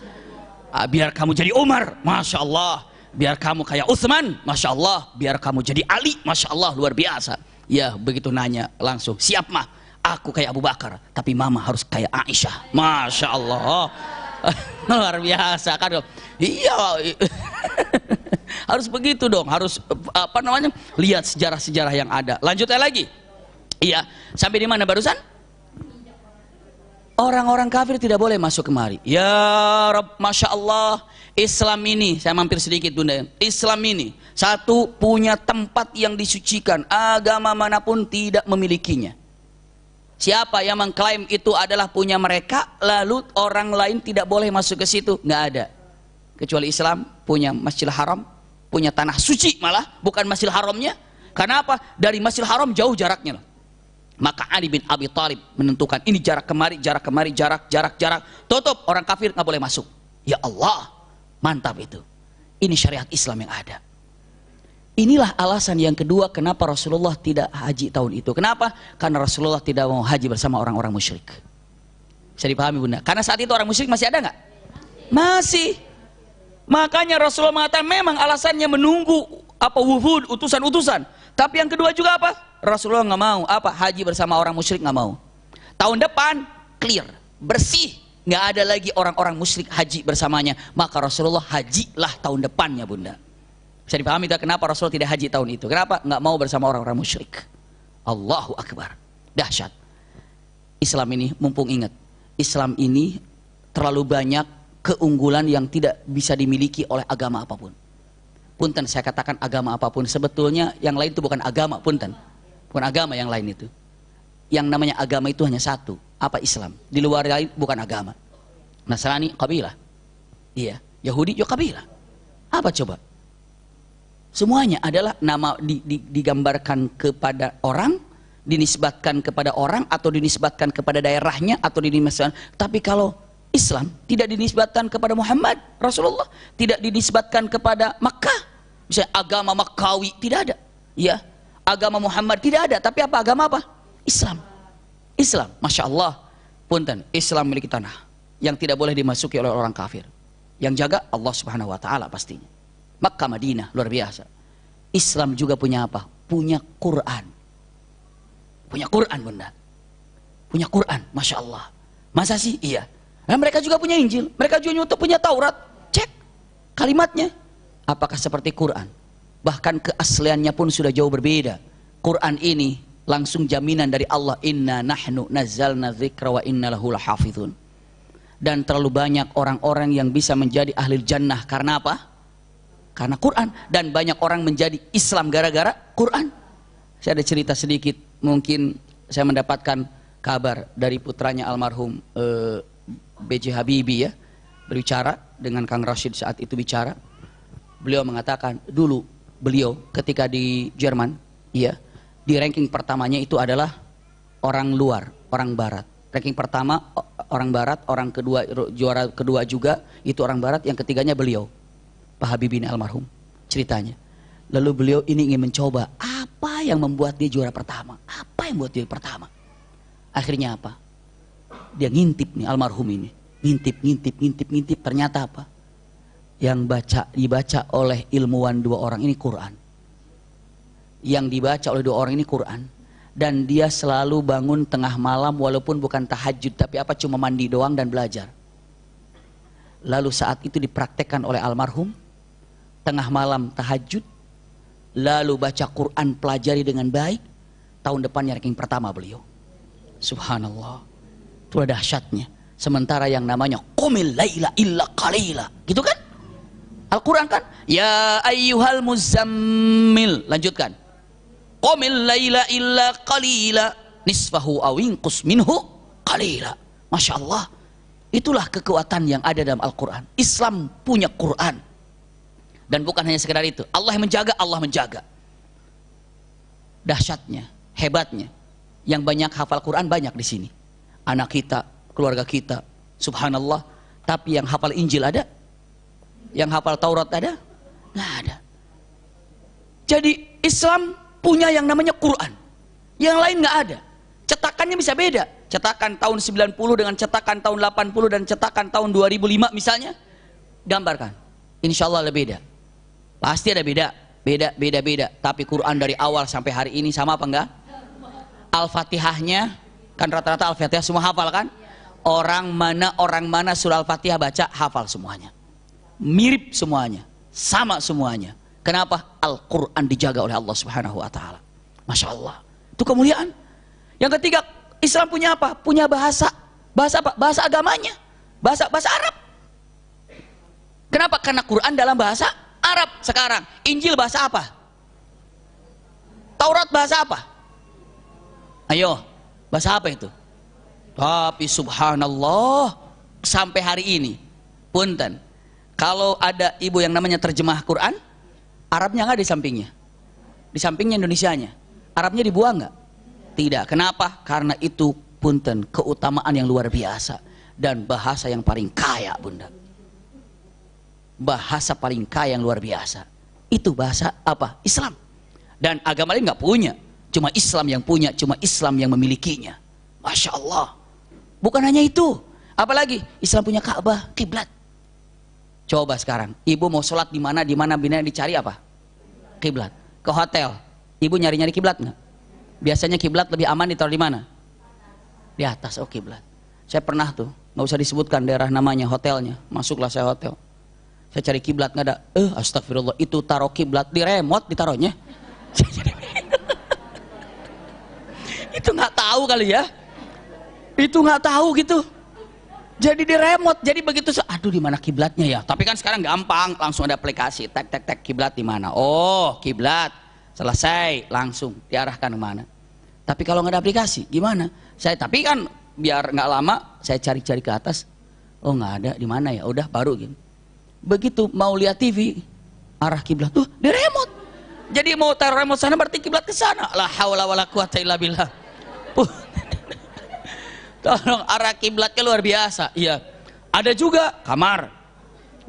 ah, biar kamu jadi Umar masya Allah biar kamu kayak Utsman masya Allah biar kamu jadi Ali masya Allah luar biasa ya begitu nanya langsung siap mah Aku kayak Abu Bakar, tapi mama harus kayak Aisyah. Masya Allah. *laughs* Luar biasa kan Iya. *laughs* harus begitu dong, harus apa namanya? Lihat sejarah-sejarah yang ada. Lanjutnya lagi. Iya, sampai di mana barusan? Orang-orang kafir tidak boleh masuk kemari. Ya Rob, Masya Allah. Islam ini, saya mampir sedikit bunda. Islam ini, satu punya tempat yang disucikan. Agama manapun tidak memilikinya. Siapa yang mengklaim itu adalah punya mereka, lalu orang lain tidak boleh masuk ke situ? Nggak ada. Kecuali Islam punya masjid Haram, punya tanah suci malah, bukan masjid Haramnya. Karena apa? Dari masjid Haram jauh jaraknya. Loh. Maka Ali bin Abi Thalib menentukan ini jarak kemari, jarak kemari, jarak, jarak, jarak. Tutup, orang kafir nggak boleh masuk. Ya Allah, mantap itu. Ini syariat Islam yang ada. Inilah alasan yang kedua kenapa Rasulullah tidak haji tahun itu. Kenapa? Karena Rasulullah tidak mau haji bersama orang-orang musyrik. Bisa dipahami bunda? Karena saat itu orang musyrik masih ada nggak? Masih. Makanya Rasulullah mengatakan memang alasannya menunggu apa wuhud utusan-utusan. Tapi yang kedua juga apa? Rasulullah nggak mau. Apa? Haji bersama orang musyrik nggak mau. Tahun depan clear, bersih, nggak ada lagi orang-orang musyrik haji bersamanya. Maka Rasulullah hajilah tahun depannya bunda. Bisa dipahami tak kenapa Rasul tidak haji tahun itu? Kenapa nggak mau bersama orang-orang musyrik? Allahu Akbar. Dahsyat. Islam ini mumpung ingat. Islam ini terlalu banyak keunggulan yang tidak bisa dimiliki oleh agama apapun. Punten saya katakan agama apapun. Sebetulnya yang lain itu bukan agama, punten. Bukan agama yang lain itu. Yang namanya agama itu hanya satu. Apa Islam. Di luar lain bukan agama. Nasrani, kabilah. Iya. Yahudi, juga ya kabilah. Apa coba? Semuanya adalah nama di, di, digambarkan kepada orang, dinisbatkan kepada orang, atau dinisbatkan kepada daerahnya, atau dinisbatkan. Tapi kalau Islam tidak dinisbatkan kepada Muhammad Rasulullah, tidak dinisbatkan kepada Makkah, misalnya agama Makkawi tidak ada, ya agama Muhammad tidak ada, tapi apa agama apa? Islam, Islam, masya Allah, punten, Islam milik tanah yang tidak boleh dimasuki oleh orang kafir, yang jaga Allah Subhanahu Wa Taala pastinya. Makkah Madinah luar biasa. Islam juga punya apa? Punya Quran. Punya Quran bunda. Punya Quran, Masya Allah. Masa sih? Iya. Nah, mereka juga punya Injil. Mereka juga punya Taurat. Cek kalimatnya. Apakah seperti Quran? Bahkan keasliannya pun sudah jauh berbeda. Quran ini langsung jaminan dari Allah. Inna nahnu nazzalna dzikra wa inna lahu lahafidhun. Dan terlalu banyak orang-orang yang bisa menjadi ahli jannah karena apa? karena Quran dan banyak orang menjadi Islam gara-gara Quran. Saya ada cerita sedikit, mungkin saya mendapatkan kabar dari putranya almarhum eh, BJ Habibie ya berbicara dengan Kang Rashid saat itu bicara. Beliau mengatakan dulu beliau ketika di Jerman, ya di ranking pertamanya itu adalah orang luar, orang barat. Ranking pertama orang barat, orang kedua juara kedua juga itu orang barat, yang ketiganya beliau. Pak Habibie ini almarhum ceritanya. Lalu beliau ini ingin mencoba apa yang membuat dia juara pertama, apa yang membuat dia pertama. Akhirnya apa? Dia ngintip nih almarhum ini, ngintip, ngintip, ngintip, ngintip. Ternyata apa? Yang baca dibaca oleh ilmuwan dua orang ini Quran. Yang dibaca oleh dua orang ini Quran. Dan dia selalu bangun tengah malam walaupun bukan tahajud tapi apa cuma mandi doang dan belajar. Lalu saat itu dipraktekkan oleh almarhum tengah malam tahajud, lalu baca Quran pelajari dengan baik, tahun depannya ranking pertama beliau. Subhanallah. Itulah dahsyatnya. Sementara yang namanya qumil laila illa qalila. Gitu kan? Al-Quran kan? Ya ayyuhal muzammil. Lanjutkan. Qumil laila illa qalila. Nisfahu awinkus minhu qalila. Masya Allah. Itulah kekuatan yang ada dalam Al-Quran. Islam punya Quran. Dan bukan hanya sekedar itu. Allah yang menjaga, Allah menjaga. Dahsyatnya, hebatnya. Yang banyak hafal Quran banyak di sini. Anak kita, keluarga kita, subhanallah. Tapi yang hafal Injil ada? Yang hafal Taurat ada? Nggak ada. Jadi Islam punya yang namanya Quran. Yang lain nggak ada. Cetakannya bisa beda. Cetakan tahun 90 dengan cetakan tahun 80 dan cetakan tahun 2005 misalnya. Gambarkan. Insya Allah lebih beda. Pasti ada beda, beda, beda, beda. Tapi Quran dari awal sampai hari ini sama apa enggak? Al-Fatihahnya, kan rata-rata Al-Fatihah semua hafal kan? Orang mana, orang mana surah Al-Fatihah baca, hafal semuanya. Mirip semuanya, sama semuanya. Kenapa? Al-Quran dijaga oleh Allah subhanahu wa ta'ala. Masya Allah. Itu kemuliaan. Yang ketiga, Islam punya apa? Punya bahasa. Bahasa apa? Bahasa agamanya. Bahasa bahasa Arab. Kenapa? Karena Quran dalam bahasa Arab sekarang, Injil bahasa apa? Taurat bahasa apa? Ayo, bahasa apa itu? Tapi subhanallah, sampai hari ini, punten, kalau ada ibu yang namanya terjemah Quran, Arabnya nggak di sampingnya. Di sampingnya Indonesianya. Arabnya dibuang nggak? Tidak. Kenapa? Karena itu punten keutamaan yang luar biasa dan bahasa yang paling kaya, Bunda bahasa paling kaya yang luar biasa. Itu bahasa apa? Islam. Dan agama lain nggak punya. Cuma Islam yang punya, cuma Islam yang memilikinya. Masya Allah. Bukan hanya itu. Apalagi Islam punya Ka'bah, kiblat. Coba sekarang, ibu mau sholat di mana, di mana bina dicari apa? Kiblat. Ke hotel, ibu nyari-nyari kiblat nggak? Biasanya kiblat lebih aman ditaruh di mana? Di atas, oh kiblat. Saya pernah tuh, nggak usah disebutkan daerah namanya, hotelnya. Masuklah saya hotel saya cari kiblat nggak ada eh astagfirullah itu taruh kiblat di remote ditaruhnya *laughs* itu nggak tahu kali ya itu nggak tahu gitu jadi di remote jadi begitu aduh di mana kiblatnya ya tapi kan sekarang gampang langsung ada aplikasi tek tek tek kiblat di mana oh kiblat selesai langsung diarahkan ke mana tapi kalau nggak ada aplikasi gimana saya tapi kan biar nggak lama saya cari-cari ke atas oh nggak ada di mana ya udah baru gitu begitu mau lihat TV arah kiblat tuh di remote jadi mau taruh remote sana berarti kiblat ke sana la haula wala quwata illa billah *laughs* tolong arah kiblatnya luar biasa iya ada juga kamar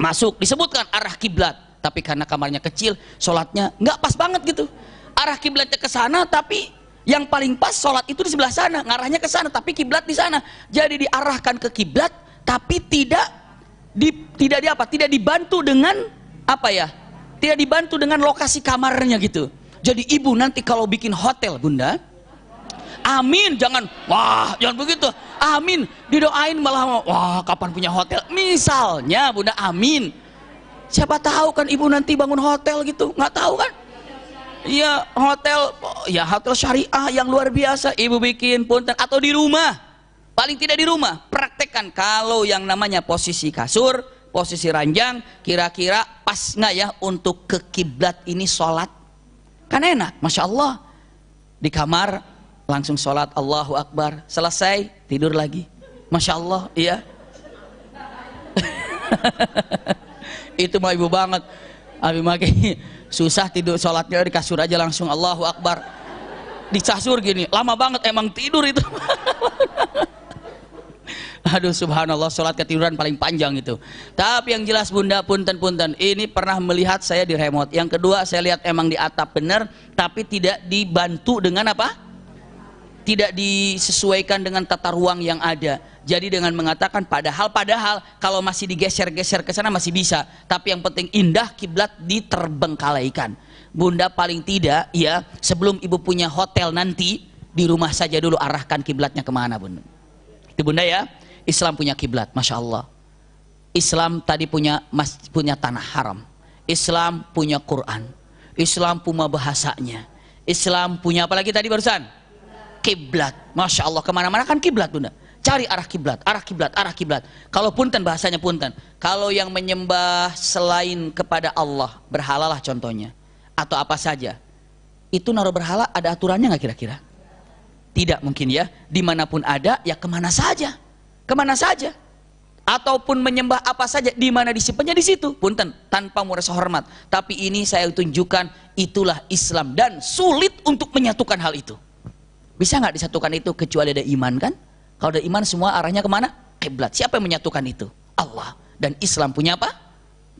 masuk disebutkan arah kiblat tapi karena kamarnya kecil sholatnya nggak pas banget gitu arah kiblatnya ke sana tapi yang paling pas sholat itu di sebelah sana ngarahnya ke sana tapi kiblat di sana jadi diarahkan ke kiblat tapi tidak di, tidak di apa? Tidak dibantu dengan apa ya? Tidak dibantu dengan lokasi kamarnya gitu. Jadi ibu nanti kalau bikin hotel, Bunda, Amin, jangan wah, jangan begitu. Amin, didoain malah wah, kapan punya hotel? Misalnya, Bunda, amin. Siapa tahu kan ibu nanti bangun hotel gitu, nggak tahu kan? Iya, hotel, ya hotel syariah yang luar biasa ibu bikin punten atau di rumah Paling tidak di rumah, praktekkan kalau yang namanya posisi kasur, posisi ranjang, kira-kira pas nggak ya untuk ke kiblat ini sholat? Kan enak, masya Allah. Di kamar langsung sholat Allahu Akbar, selesai tidur lagi, masya Allah, iya. *laughs* Itu mah ibu banget. Abi makin susah tidur sholatnya di kasur aja langsung Allahu Akbar di kasur gini lama banget emang tidur itu *laughs* Aduh subhanallah sholat ketiduran paling panjang itu. Tapi yang jelas bunda punten punten ini pernah melihat saya di remote. Yang kedua saya lihat emang di atap benar tapi tidak dibantu dengan apa? Tidak disesuaikan dengan tata ruang yang ada. Jadi dengan mengatakan padahal padahal kalau masih digeser-geser ke sana masih bisa. Tapi yang penting indah kiblat diterbengkalaikan. Bunda paling tidak ya sebelum ibu punya hotel nanti di rumah saja dulu arahkan kiblatnya kemana bunda. Itu bunda ya. Islam punya kiblat, masya Allah. Islam tadi punya mas, punya tanah haram. Islam punya Quran. Islam punya bahasanya. Islam punya apa lagi tadi barusan? Kiblat. Masya Allah kemana-mana kan kiblat bunda. Cari arah kiblat, arah kiblat, arah kiblat. Kalau punten bahasanya punten. Kalau yang menyembah selain kepada Allah, berhalalah contohnya. Atau apa saja. Itu naruh berhala ada aturannya nggak kira-kira? Tidak mungkin ya. Dimanapun ada ya kemana saja kemana saja ataupun menyembah apa saja di mana disimpannya di situ punten tanpa merasa hormat tapi ini saya tunjukkan itulah Islam dan sulit untuk menyatukan hal itu bisa nggak disatukan itu kecuali ada iman kan kalau ada iman semua arahnya kemana kiblat siapa yang menyatukan itu Allah dan Islam punya apa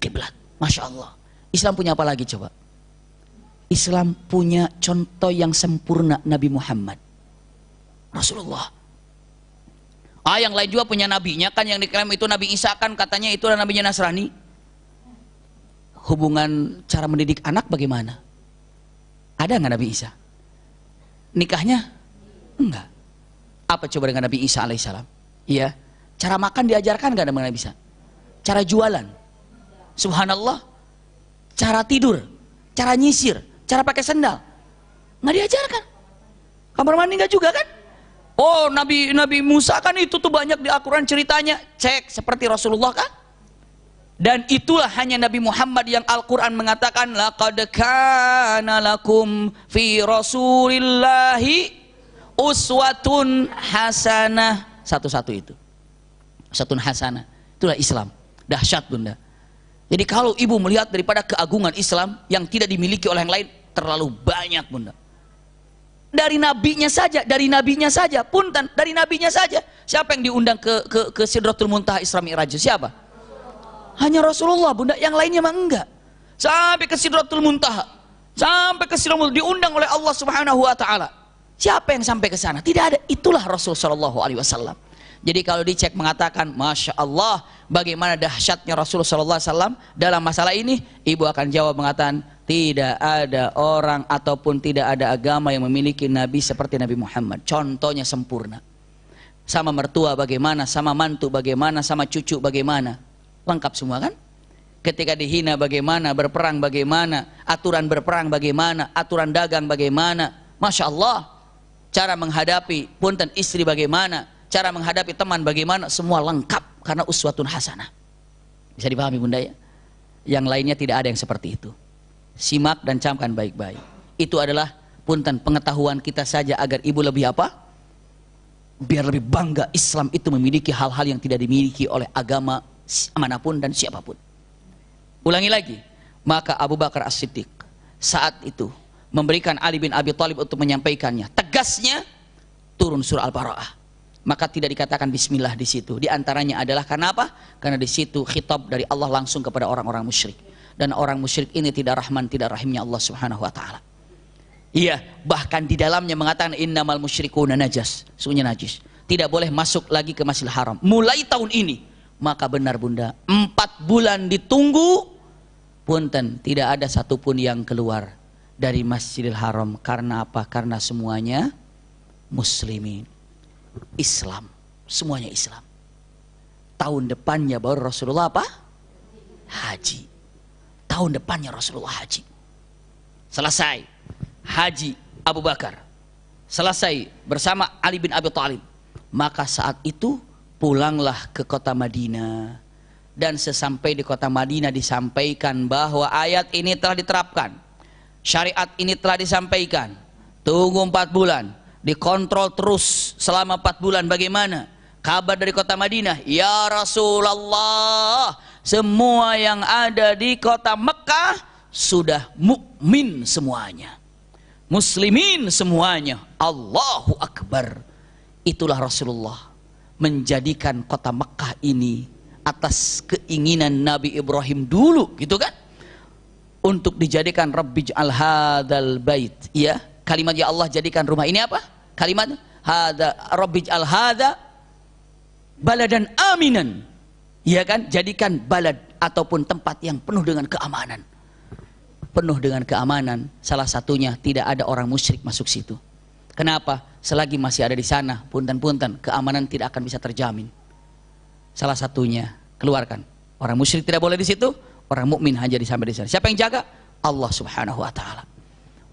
kiblat masya Allah Islam punya apa lagi coba Islam punya contoh yang sempurna Nabi Muhammad Rasulullah Ah yang lain juga punya nabinya kan yang diklaim itu Nabi Isa kan katanya itu adalah nabinya Nasrani. Hubungan cara mendidik anak bagaimana? Ada nggak Nabi Isa? Nikahnya? Enggak. Apa coba dengan Nabi Isa alaihissalam? Iya. Cara makan diajarkan nggak dengan Nabi Isa? Cara jualan? Subhanallah. Cara tidur? Cara nyisir? Cara pakai sendal? Nggak diajarkan. Kamar mandi nggak juga kan? Oh Nabi Nabi Musa kan itu tuh banyak di Al-Quran ceritanya. Cek seperti Rasulullah kan? Dan itulah hanya Nabi Muhammad yang Al-Quran mengatakan Laqad kana lakum fi rasulillahi uswatun hasanah Satu-satu itu Uswatun hasanah Itulah Islam Dahsyat bunda Jadi kalau ibu melihat daripada keagungan Islam Yang tidak dimiliki oleh yang lain Terlalu banyak bunda dari nabinya saja, dari nabinya saja, punten dari nabinya saja. Siapa yang diundang ke ke, ke Sidratul Muntaha Isra Mi'raj? Siapa? Hanya Rasulullah, Bunda. Yang lainnya mah enggak. Sampai ke Sidratul Muntaha. Sampai ke Sidratul diundang oleh Allah Subhanahu wa taala. Siapa yang sampai ke sana? Tidak ada. Itulah Rasul sallallahu alaihi wasallam. Jadi kalau dicek mengatakan, Masya Allah, bagaimana dahsyatnya Rasulullah Alaihi Wasallam dalam masalah ini, ibu akan jawab mengatakan, tidak ada orang ataupun tidak ada agama yang memiliki Nabi seperti Nabi Muhammad. Contohnya sempurna. Sama mertua bagaimana, sama mantu bagaimana, sama cucu bagaimana. Lengkap semua kan? ketika dihina bagaimana, berperang bagaimana, aturan berperang bagaimana, aturan dagang bagaimana. Masya Allah, cara menghadapi punten istri bagaimana, cara menghadapi teman bagaimana semua lengkap karena uswatun hasanah. Bisa dipahami Bunda ya? Yang lainnya tidak ada yang seperti itu. Simak dan camkan baik-baik. Itu adalah punten pengetahuan kita saja agar ibu lebih apa? Biar lebih bangga Islam itu memiliki hal-hal yang tidak dimiliki oleh agama manapun dan siapapun. Ulangi lagi. Maka Abu Bakar As-Siddiq saat itu memberikan Ali bin Abi Thalib untuk menyampaikannya. Tegasnya turun surah Al-Baraah maka tidak dikatakan bismillah di situ. Di antaranya adalah karena apa? Karena di situ khitab dari Allah langsung kepada orang-orang musyrik. Dan orang musyrik ini tidak rahman, tidak rahimnya Allah Subhanahu wa taala. Iya, bahkan di dalamnya mengatakan innamal musyrikuna najas, sungguhnya najis. Tidak boleh masuk lagi ke Masjidil Haram. Mulai tahun ini, maka benar Bunda, empat bulan ditunggu punten, tidak ada satupun yang keluar dari Masjidil Haram. Karena apa? Karena semuanya muslimin. Islam. Semuanya Islam. Tahun depannya baru Rasulullah apa? Haji. Tahun depannya Rasulullah haji. Selesai. Haji Abu Bakar. Selesai bersama Ali bin Abi Thalib. Maka saat itu pulanglah ke kota Madinah. Dan sesampai di kota Madinah disampaikan bahwa ayat ini telah diterapkan. Syariat ini telah disampaikan. Tunggu empat bulan dikontrol terus selama empat bulan bagaimana kabar dari kota Madinah ya Rasulullah semua yang ada di kota Mekah sudah mukmin semuanya muslimin semuanya Allahu Akbar itulah Rasulullah menjadikan kota Mekah ini atas keinginan Nabi Ibrahim dulu gitu kan untuk dijadikan Rabbij al hadal bait ya kalimat ya Allah jadikan rumah ini apa kalimat hada rabbij al hada baladan aminan ya kan jadikan balad ataupun tempat yang penuh dengan keamanan penuh dengan keamanan salah satunya tidak ada orang musyrik masuk situ kenapa selagi masih ada di sana punten-punten keamanan tidak akan bisa terjamin salah satunya keluarkan orang musyrik tidak boleh di situ orang mukmin hanya di sampai di sana siapa yang jaga Allah Subhanahu wa taala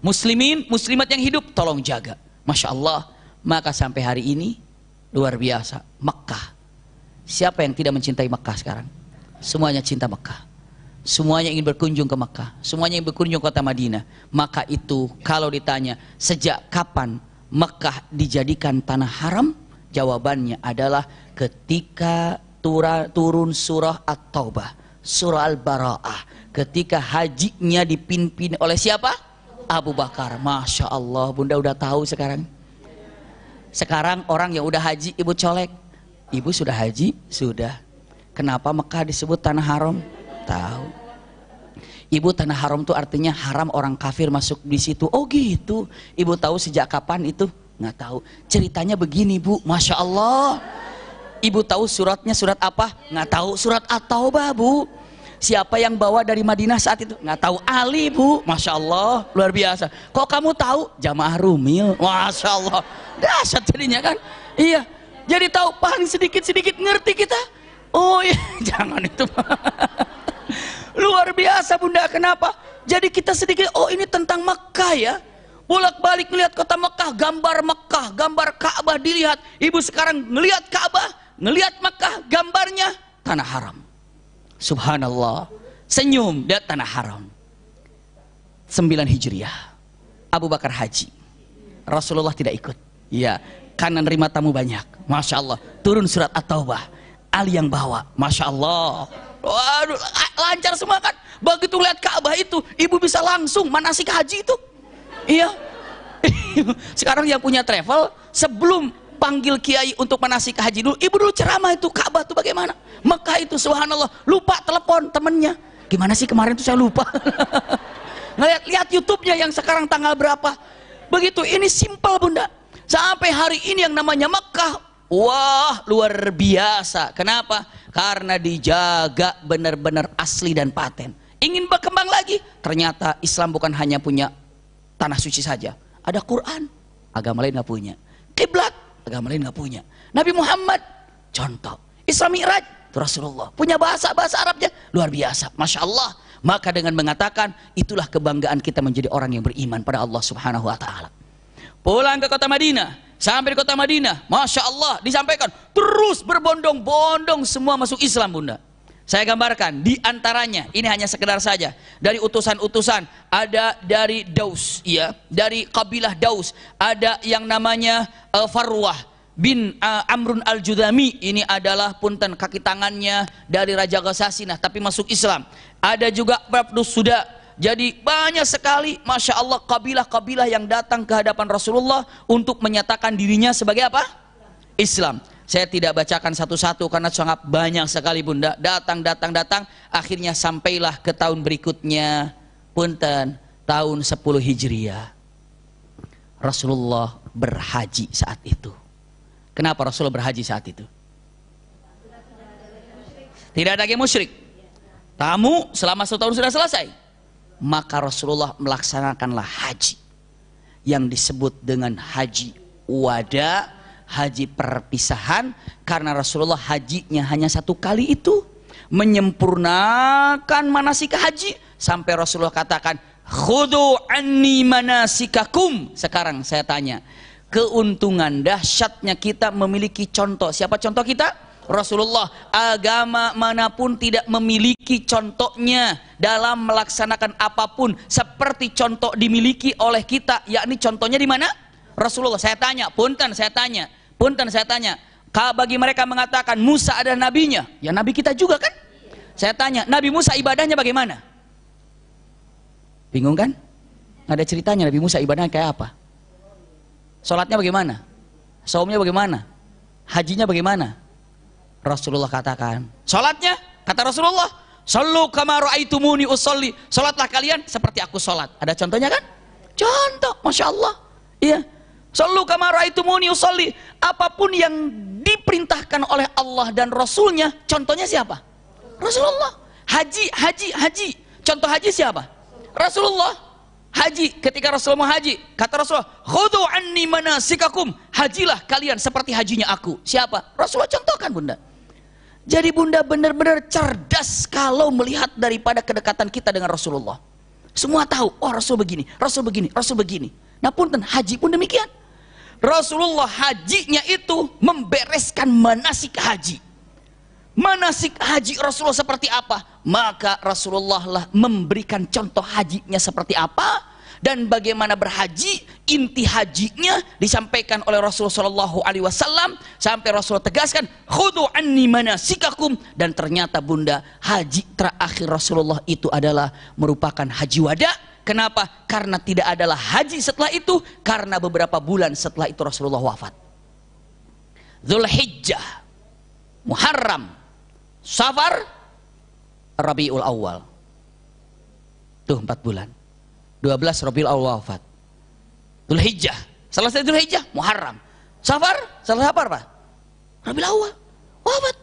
muslimin muslimat yang hidup tolong jaga Masya Allah, maka sampai hari ini luar biasa. Mekah. Siapa yang tidak mencintai Mekah sekarang? Semuanya cinta Mekah. Semuanya ingin berkunjung ke Mekah. Semuanya ingin berkunjung ke kota Madinah. Maka itu kalau ditanya sejak kapan Mekah dijadikan tanah haram? Jawabannya adalah ketika turun surah At-Taubah. Surah Al-Bara'ah. Ketika hajinya dipimpin oleh siapa? Abu Bakar. Masya Allah, bunda udah tahu sekarang. Sekarang orang yang udah haji, ibu colek. Ibu sudah haji? Sudah. Kenapa Mekah disebut tanah haram? Tahu. Ibu tanah haram tuh artinya haram orang kafir masuk di situ. Oh gitu. Ibu tahu sejak kapan itu? Nggak tahu. Ceritanya begini bu, Masya Allah. Ibu tahu suratnya surat apa? Nggak tahu. Surat At-Taubah bu. Siapa yang bawa dari Madinah saat itu? Nggak tahu Ali bu, masya Allah luar biasa. Kok kamu tahu? Jamaah Rumil, masya Allah. dasar. jadinya kan? Iya. Jadi tahu paling sedikit-sedikit ngerti kita. Oh iya, *laughs* jangan itu. *laughs* luar biasa bunda, kenapa? Jadi kita sedikit, oh ini tentang Mekah ya. Bolak-balik melihat kota Mekah, gambar Mekah, gambar Ka'bah dilihat. Ibu sekarang melihat Ka'bah, melihat Mekah, gambarnya tanah haram. Subhanallah. Senyum lihat tanah haram. 9 Hijriah. Abu Bakar haji. Rasulullah tidak ikut. ya karena nerima tamu banyak. Masya Allah. Turun surat At-Taubah. Ali yang bawa. Masya Allah. Waduh, ah, lancar semua kan. Begitu lihat Ka'bah itu, ibu bisa langsung manasik haji itu. Iya. *laughs* Sekarang yang punya travel, sebelum panggil kiai untuk menasik haji dulu ibu dulu ceramah itu Ka'bah itu bagaimana Mekah itu subhanallah lupa telepon temennya gimana sih kemarin tuh saya lupa *laughs* ngeliat lihat YouTube-nya yang sekarang tanggal berapa begitu ini simpel bunda sampai hari ini yang namanya Mekah wah luar biasa kenapa karena dijaga benar-benar asli dan paten ingin berkembang lagi ternyata Islam bukan hanya punya tanah suci saja ada Quran agama lain nggak punya kiblat Agama lain nggak punya. Nabi Muhammad contoh. Isra Mi'raj itu Rasulullah. Punya bahasa-bahasa Arabnya luar biasa. Masya Allah. Maka dengan mengatakan itulah kebanggaan kita menjadi orang yang beriman pada Allah Subhanahu wa taala. Pulang ke kota Madinah, sampai di kota Madinah, Masya Allah disampaikan terus berbondong-bondong semua masuk Islam Bunda. Saya gambarkan di antaranya, ini hanya sekedar saja. Dari utusan-utusan ada dari Daus, ya, dari kabilah Daus ada yang namanya uh, Farwah bin uh, Amrun al-Judami. Ini adalah punten kaki tangannya dari Raja Gasasinah tapi masuk Islam. Ada juga Abdus Suda. Jadi banyak sekali Masya Allah kabilah-kabilah yang datang ke hadapan Rasulullah untuk menyatakan dirinya sebagai apa? Islam. Saya tidak bacakan satu-satu karena sangat banyak sekali bunda. Datang, datang, datang. Akhirnya sampailah ke tahun berikutnya. Punten, tahun 10 Hijriah. Rasulullah berhaji saat itu. Kenapa Rasulullah berhaji saat itu? Tidak ada yang musyrik. Tamu selama satu tahun sudah selesai. Maka Rasulullah melaksanakanlah haji. Yang disebut dengan haji wada' haji perpisahan karena Rasulullah hajinya hanya satu kali itu menyempurnakan manasik haji sampai Rasulullah katakan khudu anni manasikakum sekarang saya tanya keuntungan dahsyatnya kita memiliki contoh siapa contoh kita Rasulullah agama manapun tidak memiliki contohnya dalam melaksanakan apapun seperti contoh dimiliki oleh kita yakni contohnya di mana Rasulullah saya tanya punten saya tanya Punten saya tanya, kalau bagi mereka mengatakan Musa adalah nabinya, ya nabi kita juga kan? Saya tanya, Nabi Musa ibadahnya bagaimana? Bingung kan? Ada ceritanya Nabi Musa ibadahnya kayak apa? Sholatnya bagaimana? Saumnya bagaimana? Hajinya bagaimana? Rasulullah katakan, sholatnya? Kata Rasulullah, Sallu kama ra'aitumuni usolli. Sholatlah kalian seperti aku sholat. Ada contohnya kan? Contoh, Masya Allah. Iya, Selalu kamara itu muni usolli. Apapun yang diperintahkan oleh Allah dan Rasulnya, contohnya siapa? Rasulullah. Haji, haji, haji. Contoh haji siapa? Rasulullah. Haji, ketika Rasulullah mau haji, kata Rasulullah, Khudu anni manasikakum, hajilah kalian seperti hajinya aku. Siapa? Rasulullah contohkan bunda. Jadi bunda benar-benar cerdas kalau melihat daripada kedekatan kita dengan Rasulullah. Semua tahu, oh Rasul begini, Rasul begini, Rasul begini. Nah punten, haji pun demikian. Rasulullah hajinya itu membereskan manasik haji. Manasik haji Rasulullah seperti apa? Maka Rasulullah lah memberikan contoh hajinya seperti apa dan bagaimana berhaji, inti hajinya disampaikan oleh Rasulullah Shallallahu Alaihi sampai Rasulullah tegaskan khudu anni manasikakum dan ternyata bunda haji terakhir Rasulullah itu adalah merupakan haji wada' Kenapa? Karena tidak adalah haji setelah itu, karena beberapa bulan setelah itu Rasulullah wafat. Zulhijjah, Muharram, Safar, Rabiul Awal. Tuh empat bulan. 12 Rabiul Awal wafat. Zulhijjah, selesai Zulhijjah, Muharram. Safar, selesai apa Pak? Rabiul Awal, wafat.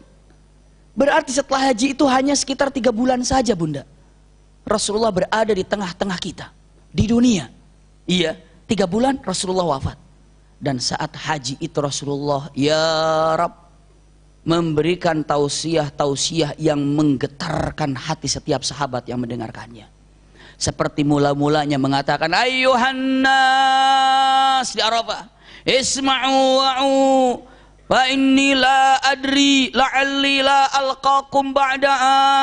Berarti setelah haji itu hanya sekitar tiga bulan saja bunda. Rasulullah berada di tengah-tengah kita. Di dunia. Iya. Tiga bulan Rasulullah wafat. Dan saat haji itu Rasulullah, Ya Rab, memberikan tausiah-tausiah yang menggetarkan hati setiap sahabat yang mendengarkannya. Seperti mula-mulanya mengatakan, Ayuhan nas di Arafah, Isma'u wa'u, Fa inni la adri la'alli la alqakum ba'da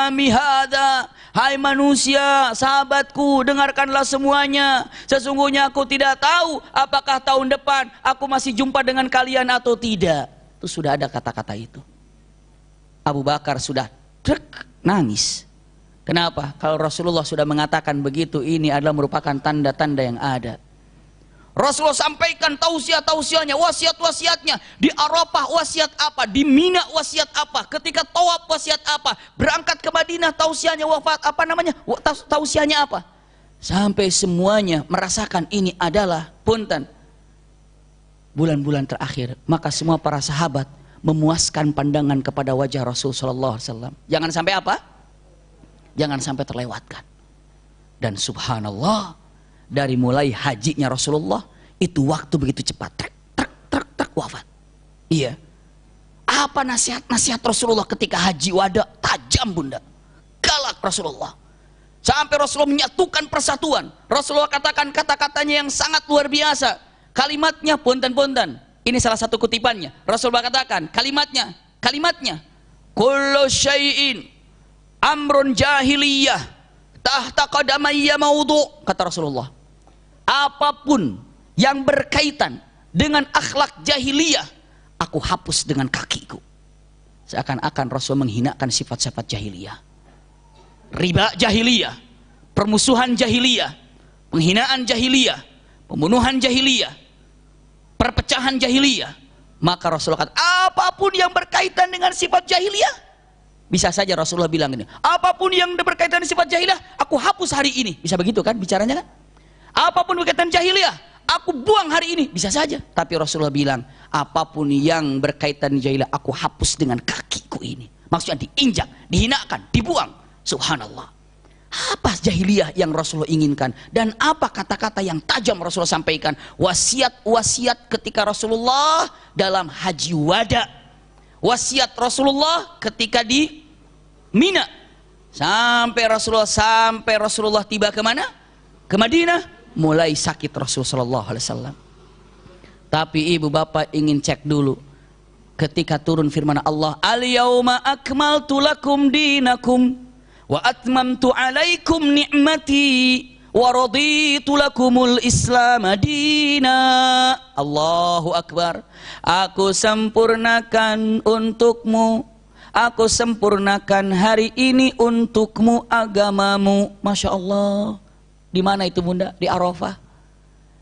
ami hadha Hai manusia, sahabatku, dengarkanlah semuanya. Sesungguhnya aku tidak tahu apakah tahun depan aku masih jumpa dengan kalian atau tidak. Itu sudah ada kata-kata itu. Abu Bakar sudah trek, nangis. Kenapa? Kalau Rasulullah sudah mengatakan begitu, ini adalah merupakan tanda-tanda yang ada. Rasulullah sampaikan tausiah-tausiahnya, wasiat-wasiatnya. Di Arafah wasiat apa? Di Mina wasiat apa? Ketika tawaf wasiat apa? Berangkat ke Madinah tausiahnya wafat apa namanya? Tausiahnya apa? Sampai semuanya merasakan ini adalah punten. Bulan-bulan terakhir, maka semua para sahabat memuaskan pandangan kepada wajah Rasul sallallahu alaihi wasallam. Jangan sampai apa? Jangan sampai terlewatkan. Dan subhanallah, dari mulai hajinya Rasulullah itu waktu begitu cepat trek trek trek trek wafat iya apa nasihat nasihat Rasulullah ketika haji wada tajam bunda galak Rasulullah sampai Rasulullah menyatukan persatuan Rasulullah katakan kata-katanya yang sangat luar biasa kalimatnya bonten-bonten ini salah satu kutipannya Rasulullah katakan kalimatnya kalimatnya kullu syai'in amrun jahiliyah tahta qadamayya maudhu kata Rasulullah apapun yang berkaitan dengan akhlak jahiliyah aku hapus dengan kakiku seakan-akan Rasul menghinakan sifat-sifat jahiliyah riba jahiliyah permusuhan jahiliyah penghinaan jahiliyah pembunuhan jahiliyah perpecahan jahiliyah maka Rasulullah kata apapun yang berkaitan dengan sifat jahiliyah bisa saja Rasulullah bilang ini apapun yang berkaitan dengan sifat jahiliyah aku hapus hari ini bisa begitu kan bicaranya kan Apapun berkaitan jahiliyah, aku buang hari ini. Bisa saja. Tapi Rasulullah bilang, apapun yang berkaitan jahiliyah, aku hapus dengan kakiku ini. Maksudnya diinjak, dihinakan, dibuang. Subhanallah. Apa jahiliyah yang Rasulullah inginkan? Dan apa kata-kata yang tajam Rasulullah sampaikan? Wasiat-wasiat ketika Rasulullah dalam haji wada. Wasiat Rasulullah ketika di Mina. Sampai Rasulullah sampai Rasulullah tiba ke mana? Ke Madinah mulai sakit Rasul Shallallahu Alaihi Wasallam. Tapi ibu bapak ingin cek dulu ketika turun firman Allah Al yauma akmaltu lakum dinakum wa atmamtu alaikum ni'mati wa raditu lakumul islam adina Allahu akbar aku sempurnakan untukmu aku sempurnakan hari ini untukmu agamamu Masya Allah di mana itu bunda? Di Arafah.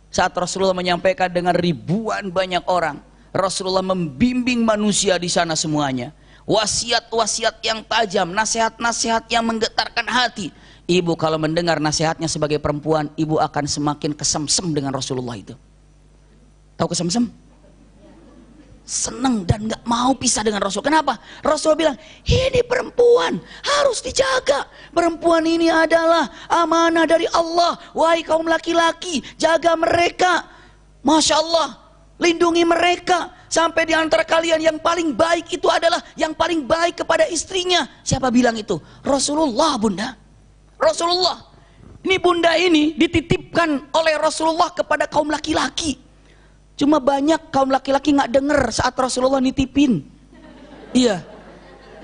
Saat Rasulullah menyampaikan dengan ribuan banyak orang. Rasulullah membimbing manusia di sana semuanya. Wasiat-wasiat yang tajam, nasihat-nasihat yang menggetarkan hati. Ibu kalau mendengar nasihatnya sebagai perempuan, ibu akan semakin kesemsem dengan Rasulullah itu. Tahu kesemsem? senang dan nggak mau pisah dengan Rasul. Kenapa? Rasul bilang, ini perempuan harus dijaga. Perempuan ini adalah amanah dari Allah. Wahai kaum laki-laki, jaga mereka. Masya Allah, lindungi mereka. Sampai di antara kalian yang paling baik itu adalah yang paling baik kepada istrinya. Siapa bilang itu? Rasulullah bunda. Rasulullah. Ini bunda ini dititipkan oleh Rasulullah kepada kaum laki-laki. Cuma banyak kaum laki-laki nggak -laki denger saat Rasulullah nitipin. Iya.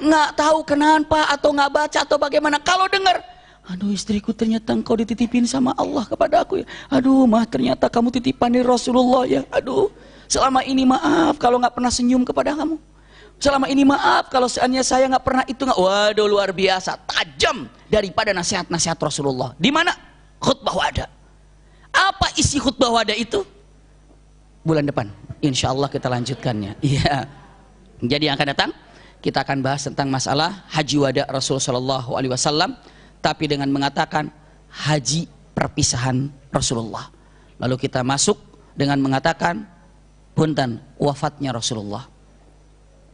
Nggak tahu kenapa atau nggak baca atau bagaimana. Kalau dengar, aduh istriku ternyata engkau dititipin sama Allah kepada aku ya. Aduh mah ternyata kamu titipan di Rasulullah ya. Aduh selama ini maaf kalau nggak pernah senyum kepada kamu. Selama ini maaf kalau seandainya saya nggak pernah itu nggak. Waduh luar biasa tajam daripada nasihat-nasihat Rasulullah. Di mana khutbah wadah? Apa isi khutbah wadah itu? bulan depan. Insya Allah kita lanjutkannya. *laughs* Iya. Jadi yang akan datang kita akan bahas tentang masalah haji wada Rasul Shallallahu Alaihi Wasallam, tapi dengan mengatakan haji perpisahan Rasulullah. Lalu kita masuk dengan mengatakan punten wafatnya Rasulullah.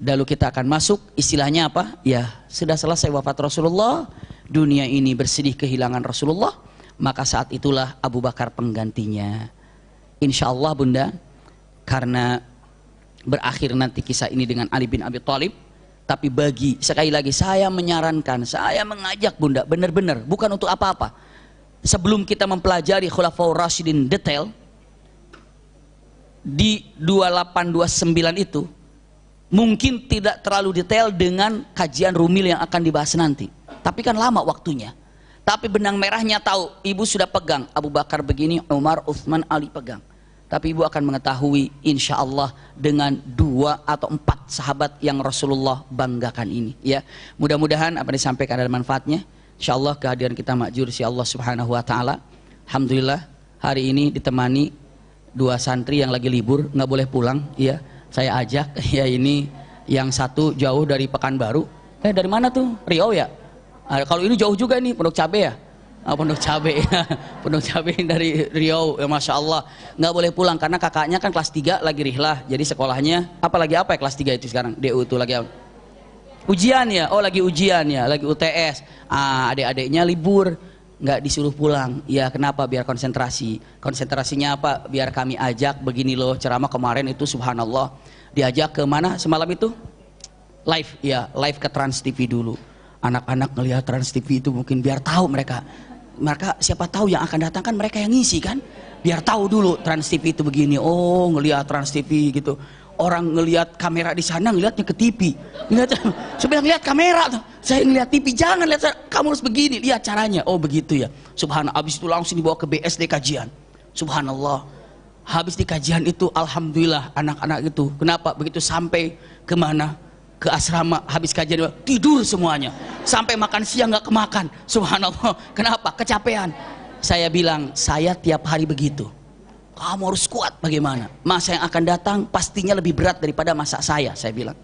Lalu kita akan masuk istilahnya apa? Ya, sudah selesai wafat Rasulullah, dunia ini bersedih kehilangan Rasulullah, maka saat itulah Abu Bakar penggantinya. Insya Allah bunda, karena berakhir nanti kisah ini dengan Ali bin Abi Thalib tapi bagi sekali lagi saya menyarankan saya mengajak bunda benar-benar bukan untuk apa-apa sebelum kita mempelajari Khulafaur Rasyidin detail di 2829 itu mungkin tidak terlalu detail dengan kajian rumil yang akan dibahas nanti. Tapi kan lama waktunya. Tapi benang merahnya tahu, ibu sudah pegang. Abu Bakar begini, Umar, Uthman, Ali pegang. Tapi ibu akan mengetahui insya Allah dengan dua atau empat sahabat yang Rasulullah banggakan ini. Ya, mudah-mudahan apa disampaikan ada manfaatnya. Insya Allah kehadiran kita makjur si Allah Subhanahu Wa Taala. Alhamdulillah hari ini ditemani dua santri yang lagi libur nggak boleh pulang. Ya, saya ajak *laughs* ya ini yang satu jauh dari Pekanbaru. Eh dari mana tuh? Riau ya? Nah, kalau ini jauh juga nih Pondok Cabe ya. Oh, pondok cabe ya. *laughs* pondok cabe dari Riau ya masya Allah nggak boleh pulang karena kakaknya kan kelas 3 lagi rihlah jadi sekolahnya apalagi apa ya kelas 3 itu sekarang DU itu lagi ujian ya oh lagi ujian ya lagi UTS ah adik-adiknya libur nggak disuruh pulang ya kenapa biar konsentrasi konsentrasinya apa biar kami ajak begini loh ceramah kemarin itu subhanallah diajak ke mana semalam itu live ya live ke Trans TV dulu anak-anak ngelihat Trans TV itu mungkin biar tahu mereka mereka siapa tahu yang akan datang kan mereka yang ngisi kan biar tahu dulu Trans TV itu begini oh ngelihat Trans TV gitu orang ngelihat kamera di sana ngelihatnya ke TV ngelihat *laughs* supaya ngelihat kamera tuh saya ngelihat TV jangan lihat kamu harus begini lihat caranya oh begitu ya subhanallah habis itu langsung dibawa ke BSD kajian subhanallah habis di kajian itu alhamdulillah anak-anak itu kenapa begitu sampai kemana ke asrama habis kajian tidur semuanya sampai makan siang nggak kemakan subhanallah *laughs* kenapa kecapean saya bilang saya tiap hari begitu kamu harus kuat bagaimana masa yang akan datang pastinya lebih berat daripada masa saya saya bilang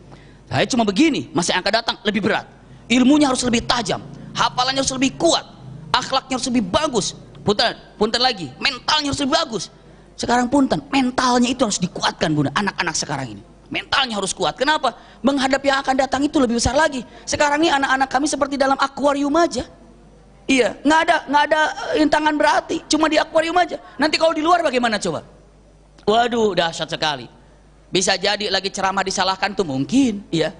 saya cuma begini masa yang akan datang lebih berat ilmunya harus lebih tajam hafalannya harus lebih kuat akhlaknya harus lebih bagus punten punten lagi mentalnya harus lebih bagus sekarang punten mentalnya itu harus dikuatkan bunda anak-anak sekarang ini mentalnya harus kuat. Kenapa? Menghadapi yang akan datang itu lebih besar lagi. Sekarang ini anak-anak kami seperti dalam akuarium aja. Iya, nggak ada nggak ada eh, intangan berarti, cuma di akuarium aja. Nanti kalau di luar bagaimana coba? Waduh, dahsyat sekali. Bisa jadi lagi ceramah disalahkan tuh mungkin, iya.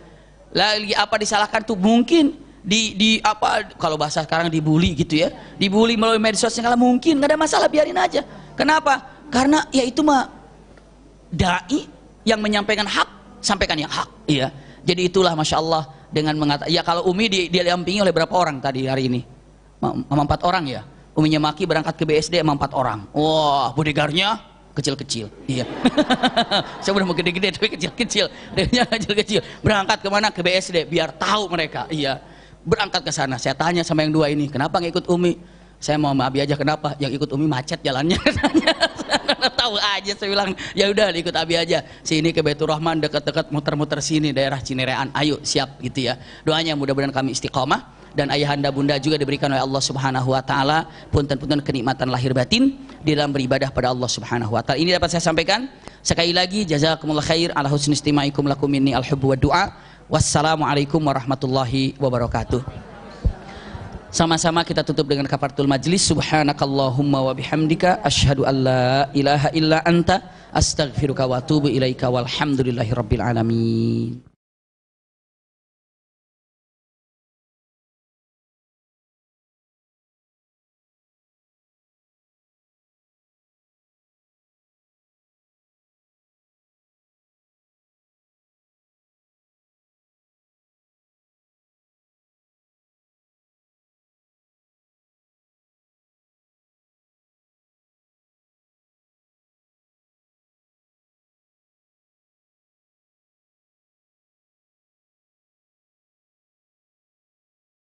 Lagi apa disalahkan tuh mungkin di di apa kalau bahasa sekarang dibully gitu ya. Dibully melalui media sosial mungkin, nggak ada masalah biarin aja. Kenapa? Karena ya itu mah dai yang menyampaikan hak sampaikan yang hak iya jadi itulah masya Allah dengan mengatakan ya kalau Umi di, dia diampingi oleh berapa orang tadi hari ini sama empat orang ya Uminya Maki berangkat ke BSD sama empat orang wah bodegarnya kecil-kecil iya *laughs* saya udah mau gede-gede tapi kecil-kecil dia kecil-kecil berangkat kemana ke BSD biar tahu mereka iya berangkat ke sana saya tanya sama yang dua ini kenapa nggak ikut Umi saya mau sama Abi aja kenapa yang ikut Umi macet jalannya *laughs* *laughs* tahu aja saya bilang ya udah ikut Abi aja sini ke Betul Rahman dekat-dekat muter-muter sini daerah Cinerean ayo siap gitu ya doanya mudah-mudahan kami istiqomah dan ayahanda bunda juga diberikan oleh Allah Subhanahu wa taala punten-punten kenikmatan lahir batin di dalam beribadah pada Allah Subhanahu wa taala. Ini dapat saya sampaikan. Sekali lagi jazakumullah khair ala husnistimaikum lakum minni al-hubbu Wassalamualaikum warahmatullahi wabarakatuh. Sama-sama kita tutup dengan kafaratul majlis. Subhanakallahumma wa bihamdika asyhadu an la ilaha illa anta astaghfiruka wa atubu ilaika walhamdulillahi rabbil alamin.